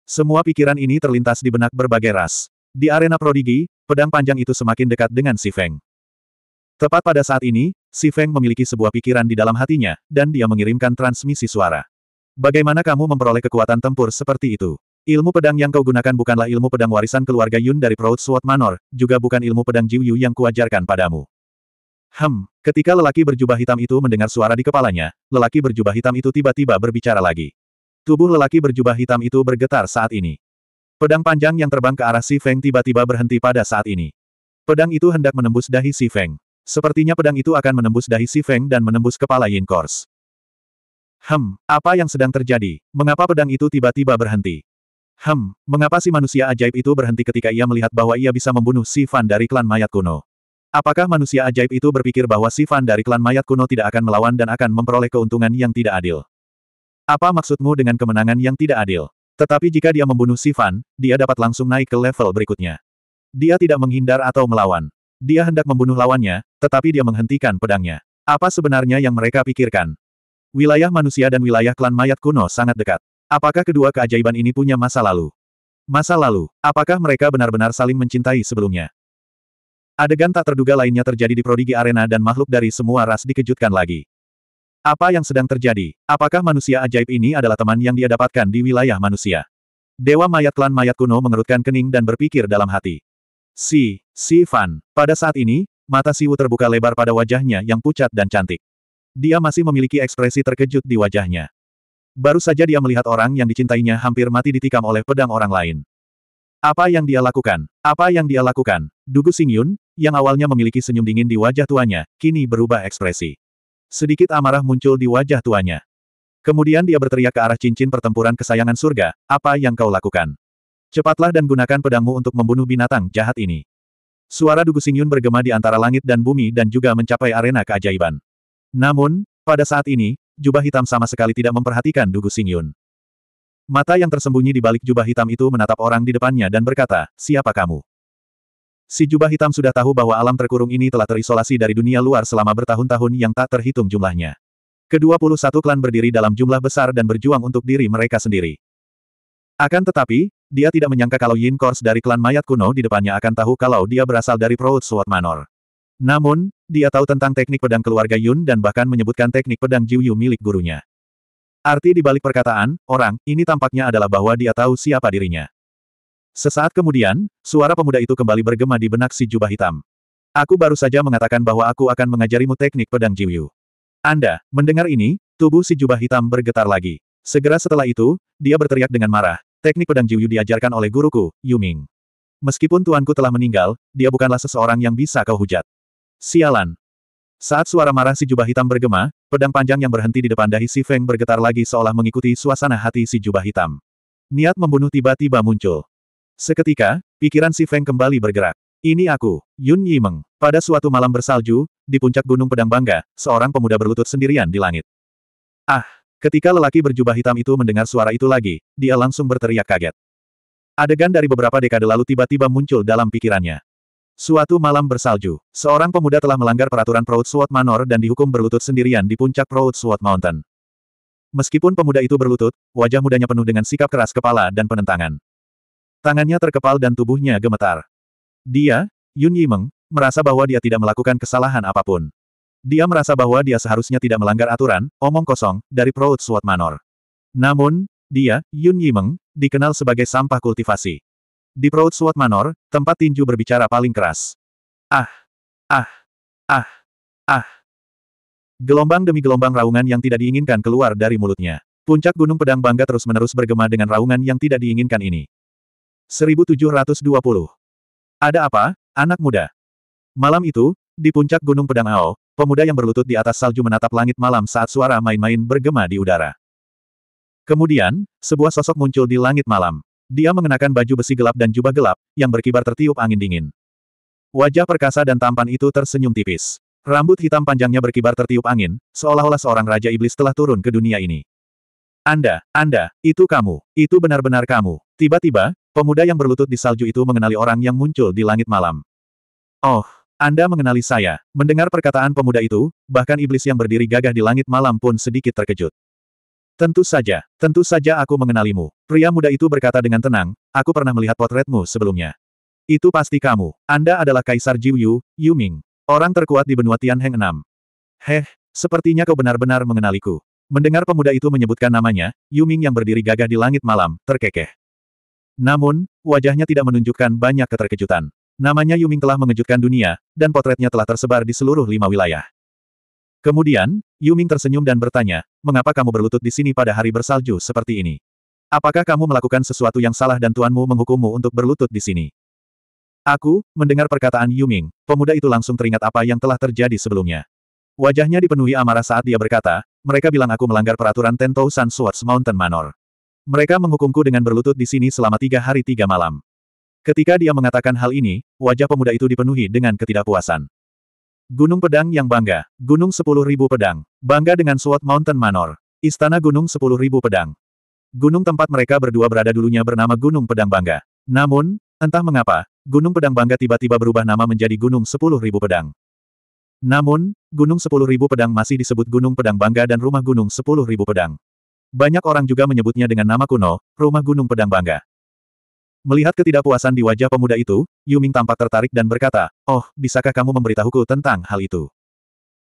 Semua pikiran ini terlintas di benak berbagai ras. Di arena prodigi, pedang panjang itu semakin dekat dengan Si Feng. Tepat pada saat ini, Si Feng memiliki sebuah pikiran di dalam hatinya, dan dia mengirimkan transmisi suara. Bagaimana kamu memperoleh kekuatan tempur seperti itu? Ilmu pedang yang kau gunakan bukanlah ilmu pedang warisan keluarga Yun dari Proud Sword Manor, juga bukan ilmu pedang Jiu Yu yang kuajarkan padamu. Hem, ketika lelaki berjubah hitam itu mendengar suara di kepalanya, lelaki berjubah hitam itu tiba-tiba berbicara lagi. Tubuh lelaki berjubah hitam itu bergetar saat ini. Pedang panjang yang terbang ke arah Si Feng tiba-tiba berhenti pada saat ini. Pedang itu hendak menembus dahi Si Feng. Sepertinya pedang itu akan menembus dahi Si Feng dan menembus kepala Yin Kors. Hem, apa yang sedang terjadi? Mengapa pedang itu tiba-tiba berhenti? Hem, mengapa si manusia ajaib itu berhenti ketika ia melihat bahwa ia bisa membunuh Si Fan dari klan mayat kuno? Apakah manusia ajaib itu berpikir bahwa Si Fan dari klan mayat kuno tidak akan melawan dan akan memperoleh keuntungan yang tidak adil? Apa maksudmu dengan kemenangan yang tidak adil? Tetapi jika dia membunuh Si Fan, dia dapat langsung naik ke level berikutnya. Dia tidak menghindar atau melawan. Dia hendak membunuh lawannya, tetapi dia menghentikan pedangnya. Apa sebenarnya yang mereka pikirkan? Wilayah manusia dan wilayah klan mayat kuno sangat dekat. Apakah kedua keajaiban ini punya masa lalu? Masa lalu, apakah mereka benar-benar saling mencintai sebelumnya? Adegan tak terduga lainnya terjadi di Prodigi Arena dan makhluk dari semua ras dikejutkan lagi. Apa yang sedang terjadi? Apakah manusia ajaib ini adalah teman yang dia dapatkan di wilayah manusia? Dewa mayat klan mayat kuno mengerutkan kening dan berpikir dalam hati. Si, Si Fan. Pada saat ini, mata Siwu terbuka lebar pada wajahnya yang pucat dan cantik. Dia masih memiliki ekspresi terkejut di wajahnya. Baru saja dia melihat orang yang dicintainya hampir mati ditikam oleh pedang orang lain. Apa yang dia lakukan? Apa yang dia lakukan? Dugu Singyun, yang awalnya memiliki senyum dingin di wajah tuanya, kini berubah ekspresi. Sedikit amarah muncul di wajah tuanya. Kemudian dia berteriak ke arah cincin pertempuran kesayangan surga, apa yang kau lakukan? Cepatlah dan gunakan pedangmu untuk membunuh binatang jahat ini. Suara Dugu Singyun bergema di antara langit dan bumi dan juga mencapai arena keajaiban. Namun, pada saat ini, jubah hitam sama sekali tidak memperhatikan Dugu Singyun. Mata yang tersembunyi di balik jubah hitam itu menatap orang di depannya dan berkata, siapa kamu? Si jubah hitam sudah tahu bahwa alam terkurung ini telah terisolasi dari dunia luar selama bertahun-tahun yang tak terhitung jumlahnya. Kedua puluh satu klan berdiri dalam jumlah besar dan berjuang untuk diri mereka sendiri. Akan tetapi, dia tidak menyangka kalau Yin Kors dari klan mayat kuno di depannya akan tahu kalau dia berasal dari Proud Sword Manor. Namun, dia tahu tentang teknik pedang keluarga Yun dan bahkan menyebutkan teknik pedang Jiu milik gurunya. Arti dibalik perkataan, orang, ini tampaknya adalah bahwa dia tahu siapa dirinya. Sesaat kemudian, suara pemuda itu kembali bergema di benak si jubah hitam. Aku baru saja mengatakan bahwa aku akan mengajarimu teknik pedang Jiu Anda, mendengar ini, tubuh si jubah hitam bergetar lagi. Segera setelah itu, dia berteriak dengan marah, Teknik pedang Jiuyu diajarkan oleh guruku, Yuming. Meskipun tuanku telah meninggal, dia bukanlah seseorang yang bisa kau hujat. Sialan. Saat suara marah si jubah hitam bergema, pedang panjang yang berhenti di depan dahi si Feng bergetar lagi seolah mengikuti suasana hati si jubah hitam. Niat membunuh tiba-tiba muncul. Seketika, pikiran si Feng kembali bergerak. Ini aku, Yun Yimeng. Pada suatu malam bersalju, di puncak Gunung Pedang Bangga, seorang pemuda berlutut sendirian di langit. Ah! Ketika lelaki berjubah hitam itu mendengar suara itu lagi, dia langsung berteriak kaget. Adegan dari beberapa dekade lalu tiba-tiba muncul dalam pikirannya. Suatu malam bersalju, seorang pemuda telah melanggar peraturan Proud Sword Manor dan dihukum berlutut sendirian di puncak Proud Sword Mountain. Meskipun pemuda itu berlutut, wajah mudanya penuh dengan sikap keras kepala dan penentangan. Tangannya terkepal dan tubuhnya gemetar. Dia, Yun Yimeng, merasa bahwa dia tidak melakukan kesalahan apapun. Dia merasa bahwa dia seharusnya tidak melanggar aturan, omong kosong, dari Proud Sword Manor. Namun, dia, Yun Yimeng, dikenal sebagai sampah kultivasi. Di Proud Sword Manor, tempat tinju berbicara paling keras. Ah! Ah! Ah! Ah! Gelombang demi gelombang raungan yang tidak diinginkan keluar dari mulutnya. Puncak Gunung Pedang Bangga terus-menerus bergema dengan raungan yang tidak diinginkan ini. 1720. Ada apa, anak muda? Malam itu, di puncak Gunung Pedang Ao, Pemuda yang berlutut di atas salju menatap langit malam saat suara main-main bergema di udara. Kemudian, sebuah sosok muncul di langit malam. Dia mengenakan baju besi gelap dan jubah gelap, yang berkibar tertiup angin dingin. Wajah perkasa dan tampan itu tersenyum tipis. Rambut hitam panjangnya berkibar tertiup angin, seolah-olah seorang raja iblis telah turun ke dunia ini. Anda, Anda, itu kamu, itu benar-benar kamu. Tiba-tiba, pemuda yang berlutut di salju itu mengenali orang yang muncul di langit malam. Oh, anda mengenali saya. Mendengar perkataan pemuda itu, bahkan iblis yang berdiri gagah di langit malam pun sedikit terkejut. Tentu saja, tentu saja aku mengenalimu. Pria muda itu berkata dengan tenang, aku pernah melihat potretmu sebelumnya. Itu pasti kamu. Anda adalah Kaisar Jiuyu, Yu Ming. Orang terkuat di benua Tianheng 6. Heh, sepertinya kau benar-benar mengenaliku. Mendengar pemuda itu menyebutkan namanya, Yu Ming yang berdiri gagah di langit malam, terkekeh. Namun, wajahnya tidak menunjukkan banyak keterkejutan. Namanya Yuming telah mengejutkan dunia, dan potretnya telah tersebar di seluruh lima wilayah. Kemudian, Yuming tersenyum dan bertanya, mengapa kamu berlutut di sini pada hari bersalju seperti ini? Apakah kamu melakukan sesuatu yang salah dan tuanmu menghukummu untuk berlutut di sini? Aku, mendengar perkataan Yuming, pemuda itu langsung teringat apa yang telah terjadi sebelumnya. Wajahnya dipenuhi amarah saat dia berkata, mereka bilang aku melanggar peraturan Tentou San Swords Mountain Manor. Mereka menghukumku dengan berlutut di sini selama tiga hari tiga malam. Ketika dia mengatakan hal ini, wajah pemuda itu dipenuhi dengan ketidakpuasan. Gunung Pedang yang bangga, Gunung Sepuluh Ribu Pedang, bangga dengan SWOT Mountain Manor, Istana Gunung Sepuluh Ribu Pedang. Gunung tempat mereka berdua berada dulunya bernama Gunung Pedang Bangga. Namun, entah mengapa, Gunung Pedang Bangga tiba-tiba berubah nama menjadi Gunung Sepuluh Ribu Pedang. Namun, Gunung Sepuluh Ribu Pedang masih disebut Gunung Pedang Bangga dan Rumah Gunung Sepuluh Ribu Pedang. Banyak orang juga menyebutnya dengan nama kuno, Rumah Gunung Pedang Bangga. Melihat ketidakpuasan di wajah pemuda itu, Yuming tampak tertarik dan berkata, Oh, bisakah kamu memberitahuku tentang hal itu?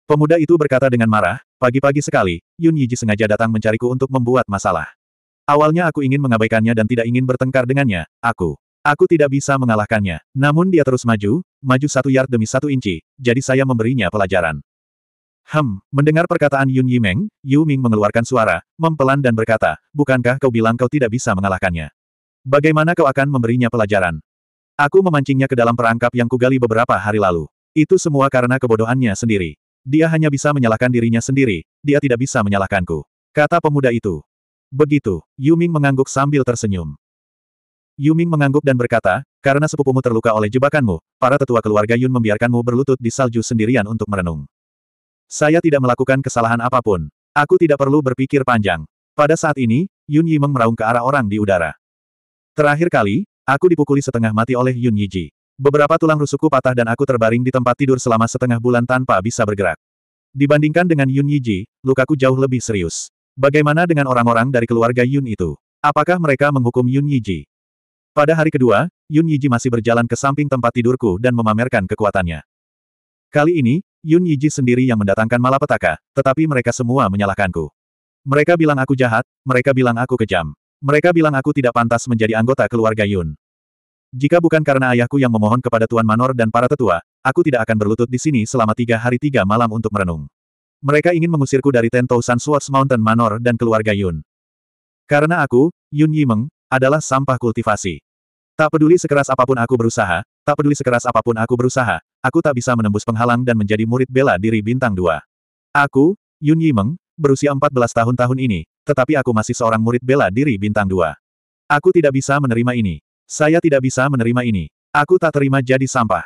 Pemuda itu berkata dengan marah, pagi-pagi sekali, Yun Yiji sengaja datang mencariku untuk membuat masalah. Awalnya aku ingin mengabaikannya dan tidak ingin bertengkar dengannya, aku. Aku tidak bisa mengalahkannya. Namun dia terus maju, maju satu yard demi satu inci, jadi saya memberinya pelajaran. Hem, mendengar perkataan Yun Yimeng, Yu Ming mengeluarkan suara, mempelan dan berkata, bukankah kau bilang kau tidak bisa mengalahkannya? Bagaimana kau akan memberinya pelajaran? Aku memancingnya ke dalam perangkap yang kugali beberapa hari lalu. Itu semua karena kebodohannya sendiri. Dia hanya bisa menyalahkan dirinya sendiri, dia tidak bisa menyalahkanku. Kata pemuda itu. Begitu, Yuming mengangguk sambil tersenyum. Yuming mengangguk dan berkata, karena sepupumu terluka oleh jebakanmu, para tetua keluarga Yun membiarkanmu berlutut di salju sendirian untuk merenung. Saya tidak melakukan kesalahan apapun. Aku tidak perlu berpikir panjang. Pada saat ini, Yun Yimeng meraung ke arah orang di udara. Terakhir kali, aku dipukuli setengah mati oleh Yun Yiji. Beberapa tulang rusukku patah dan aku terbaring di tempat tidur selama setengah bulan tanpa bisa bergerak. Dibandingkan dengan Yun Yiji, lukaku jauh lebih serius. Bagaimana dengan orang-orang dari keluarga Yun itu? Apakah mereka menghukum Yun Yiji? Pada hari kedua, Yun Yiji masih berjalan ke samping tempat tidurku dan memamerkan kekuatannya. Kali ini, Yun Yiji sendiri yang mendatangkan malapetaka, tetapi mereka semua menyalahkanku. Mereka bilang aku jahat, mereka bilang aku kejam. Mereka bilang aku tidak pantas menjadi anggota keluarga Yun. Jika bukan karena ayahku yang memohon kepada Tuan Manor dan para tetua, aku tidak akan berlutut di sini selama tiga hari tiga malam untuk merenung. Mereka ingin mengusirku dari Ten Thousand Swords Mountain Manor dan keluarga Yun. Karena aku, Yun Yimeng, adalah sampah kultivasi. Tak peduli sekeras apapun aku berusaha, tak peduli sekeras apapun aku berusaha, aku tak bisa menembus penghalang dan menjadi murid bela diri bintang dua. Aku, Yun Yimeng, berusia 14 tahun-tahun ini, tetapi aku masih seorang murid bela diri bintang dua. Aku tidak bisa menerima ini. Saya tidak bisa menerima ini. Aku tak terima jadi sampah.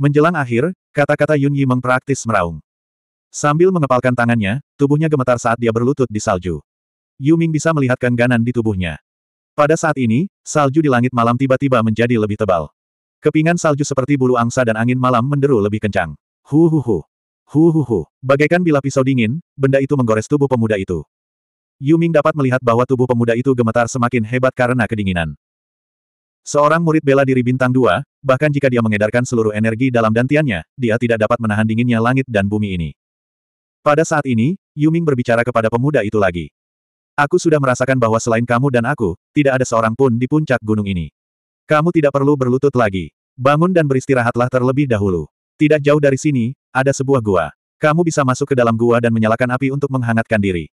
Menjelang akhir, kata-kata Yun Yi mengpraktis meraung. Sambil mengepalkan tangannya, tubuhnya gemetar saat dia berlutut di salju. Yu Ming bisa melihat kengganan di tubuhnya. Pada saat ini, salju di langit malam tiba-tiba menjadi lebih tebal. Kepingan salju seperti bulu angsa dan angin malam menderu lebih kencang. Hu hu hu. Hu hu hu. Bagaikan bila pisau dingin, benda itu menggores tubuh pemuda itu. Yuming dapat melihat bahwa tubuh pemuda itu gemetar semakin hebat karena kedinginan. Seorang murid bela diri bintang dua, bahkan jika dia mengedarkan seluruh energi dalam dantiannya, dia tidak dapat menahan dinginnya langit dan bumi ini. Pada saat ini, Yuming berbicara kepada pemuda itu lagi. Aku sudah merasakan bahwa selain kamu dan aku, tidak ada seorang pun di puncak gunung ini. Kamu tidak perlu berlutut lagi. Bangun dan beristirahatlah terlebih dahulu. Tidak jauh dari sini, ada sebuah gua. Kamu bisa masuk ke dalam gua dan menyalakan api untuk menghangatkan diri.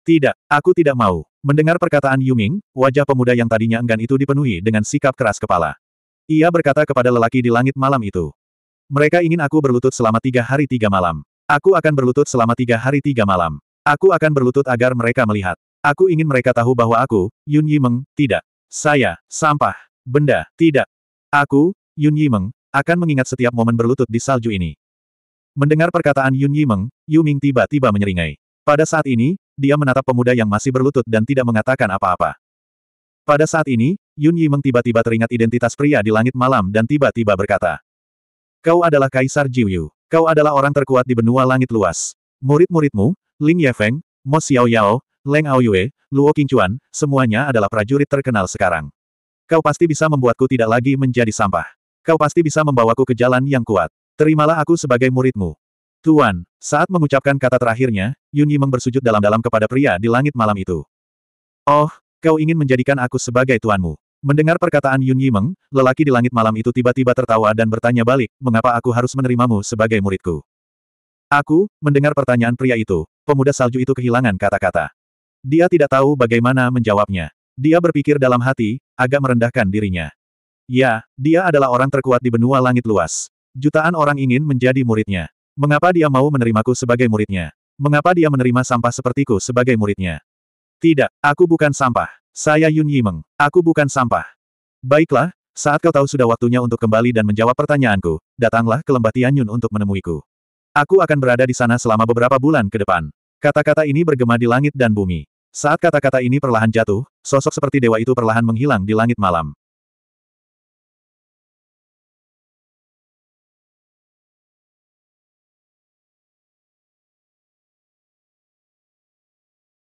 Tidak, aku tidak mau. Mendengar perkataan Yuming, wajah pemuda yang tadinya enggan itu dipenuhi dengan sikap keras kepala. Ia berkata kepada lelaki di langit malam itu. Mereka ingin aku berlutut selama tiga hari tiga malam. Aku akan berlutut selama tiga hari tiga malam. Aku akan berlutut agar mereka melihat. Aku ingin mereka tahu bahwa aku, Yun Yimeng, tidak. Saya, sampah, benda, tidak. Aku, Yun Yimeng, akan mengingat setiap momen berlutut di salju ini. Mendengar perkataan Yun Yimeng, Yu tiba-tiba menyeringai. Pada saat ini, dia menatap pemuda yang masih berlutut dan tidak mengatakan apa-apa. Pada saat ini, Yun Yimeng tiba-tiba teringat identitas pria di langit malam dan tiba-tiba berkata, Kau adalah Kaisar Jiuyu. Kau adalah orang terkuat di benua langit luas. Murid-muridmu, Ling Yefeng, Mo Xiao Yao, Leng Aoyue, Luo Qingchuan, semuanya adalah prajurit terkenal sekarang. Kau pasti bisa membuatku tidak lagi menjadi sampah. Kau pasti bisa membawaku ke jalan yang kuat. Terimalah aku sebagai muridmu. Tuan, saat mengucapkan kata terakhirnya, Yun Yimeng bersujud dalam-dalam kepada pria di langit malam itu. Oh, kau ingin menjadikan aku sebagai tuanmu. Mendengar perkataan Yun Yimeng, lelaki di langit malam itu tiba-tiba tertawa dan bertanya balik, mengapa aku harus menerimamu sebagai muridku? Aku, mendengar pertanyaan pria itu, pemuda salju itu kehilangan kata-kata. Dia tidak tahu bagaimana menjawabnya. Dia berpikir dalam hati, agak merendahkan dirinya. Ya, dia adalah orang terkuat di benua langit luas. Jutaan orang ingin menjadi muridnya. Mengapa dia mau menerimaku sebagai muridnya? Mengapa dia menerima sampah sepertiku sebagai muridnya? Tidak, aku bukan sampah. Saya Yun Yimeng. Aku bukan sampah. Baiklah, saat kau tahu sudah waktunya untuk kembali dan menjawab pertanyaanku, datanglah ke lembah Tianyun untuk menemuiku. Aku akan berada di sana selama beberapa bulan ke depan. Kata-kata ini bergema di langit dan bumi. Saat kata-kata ini perlahan jatuh, sosok seperti dewa itu perlahan menghilang di langit malam.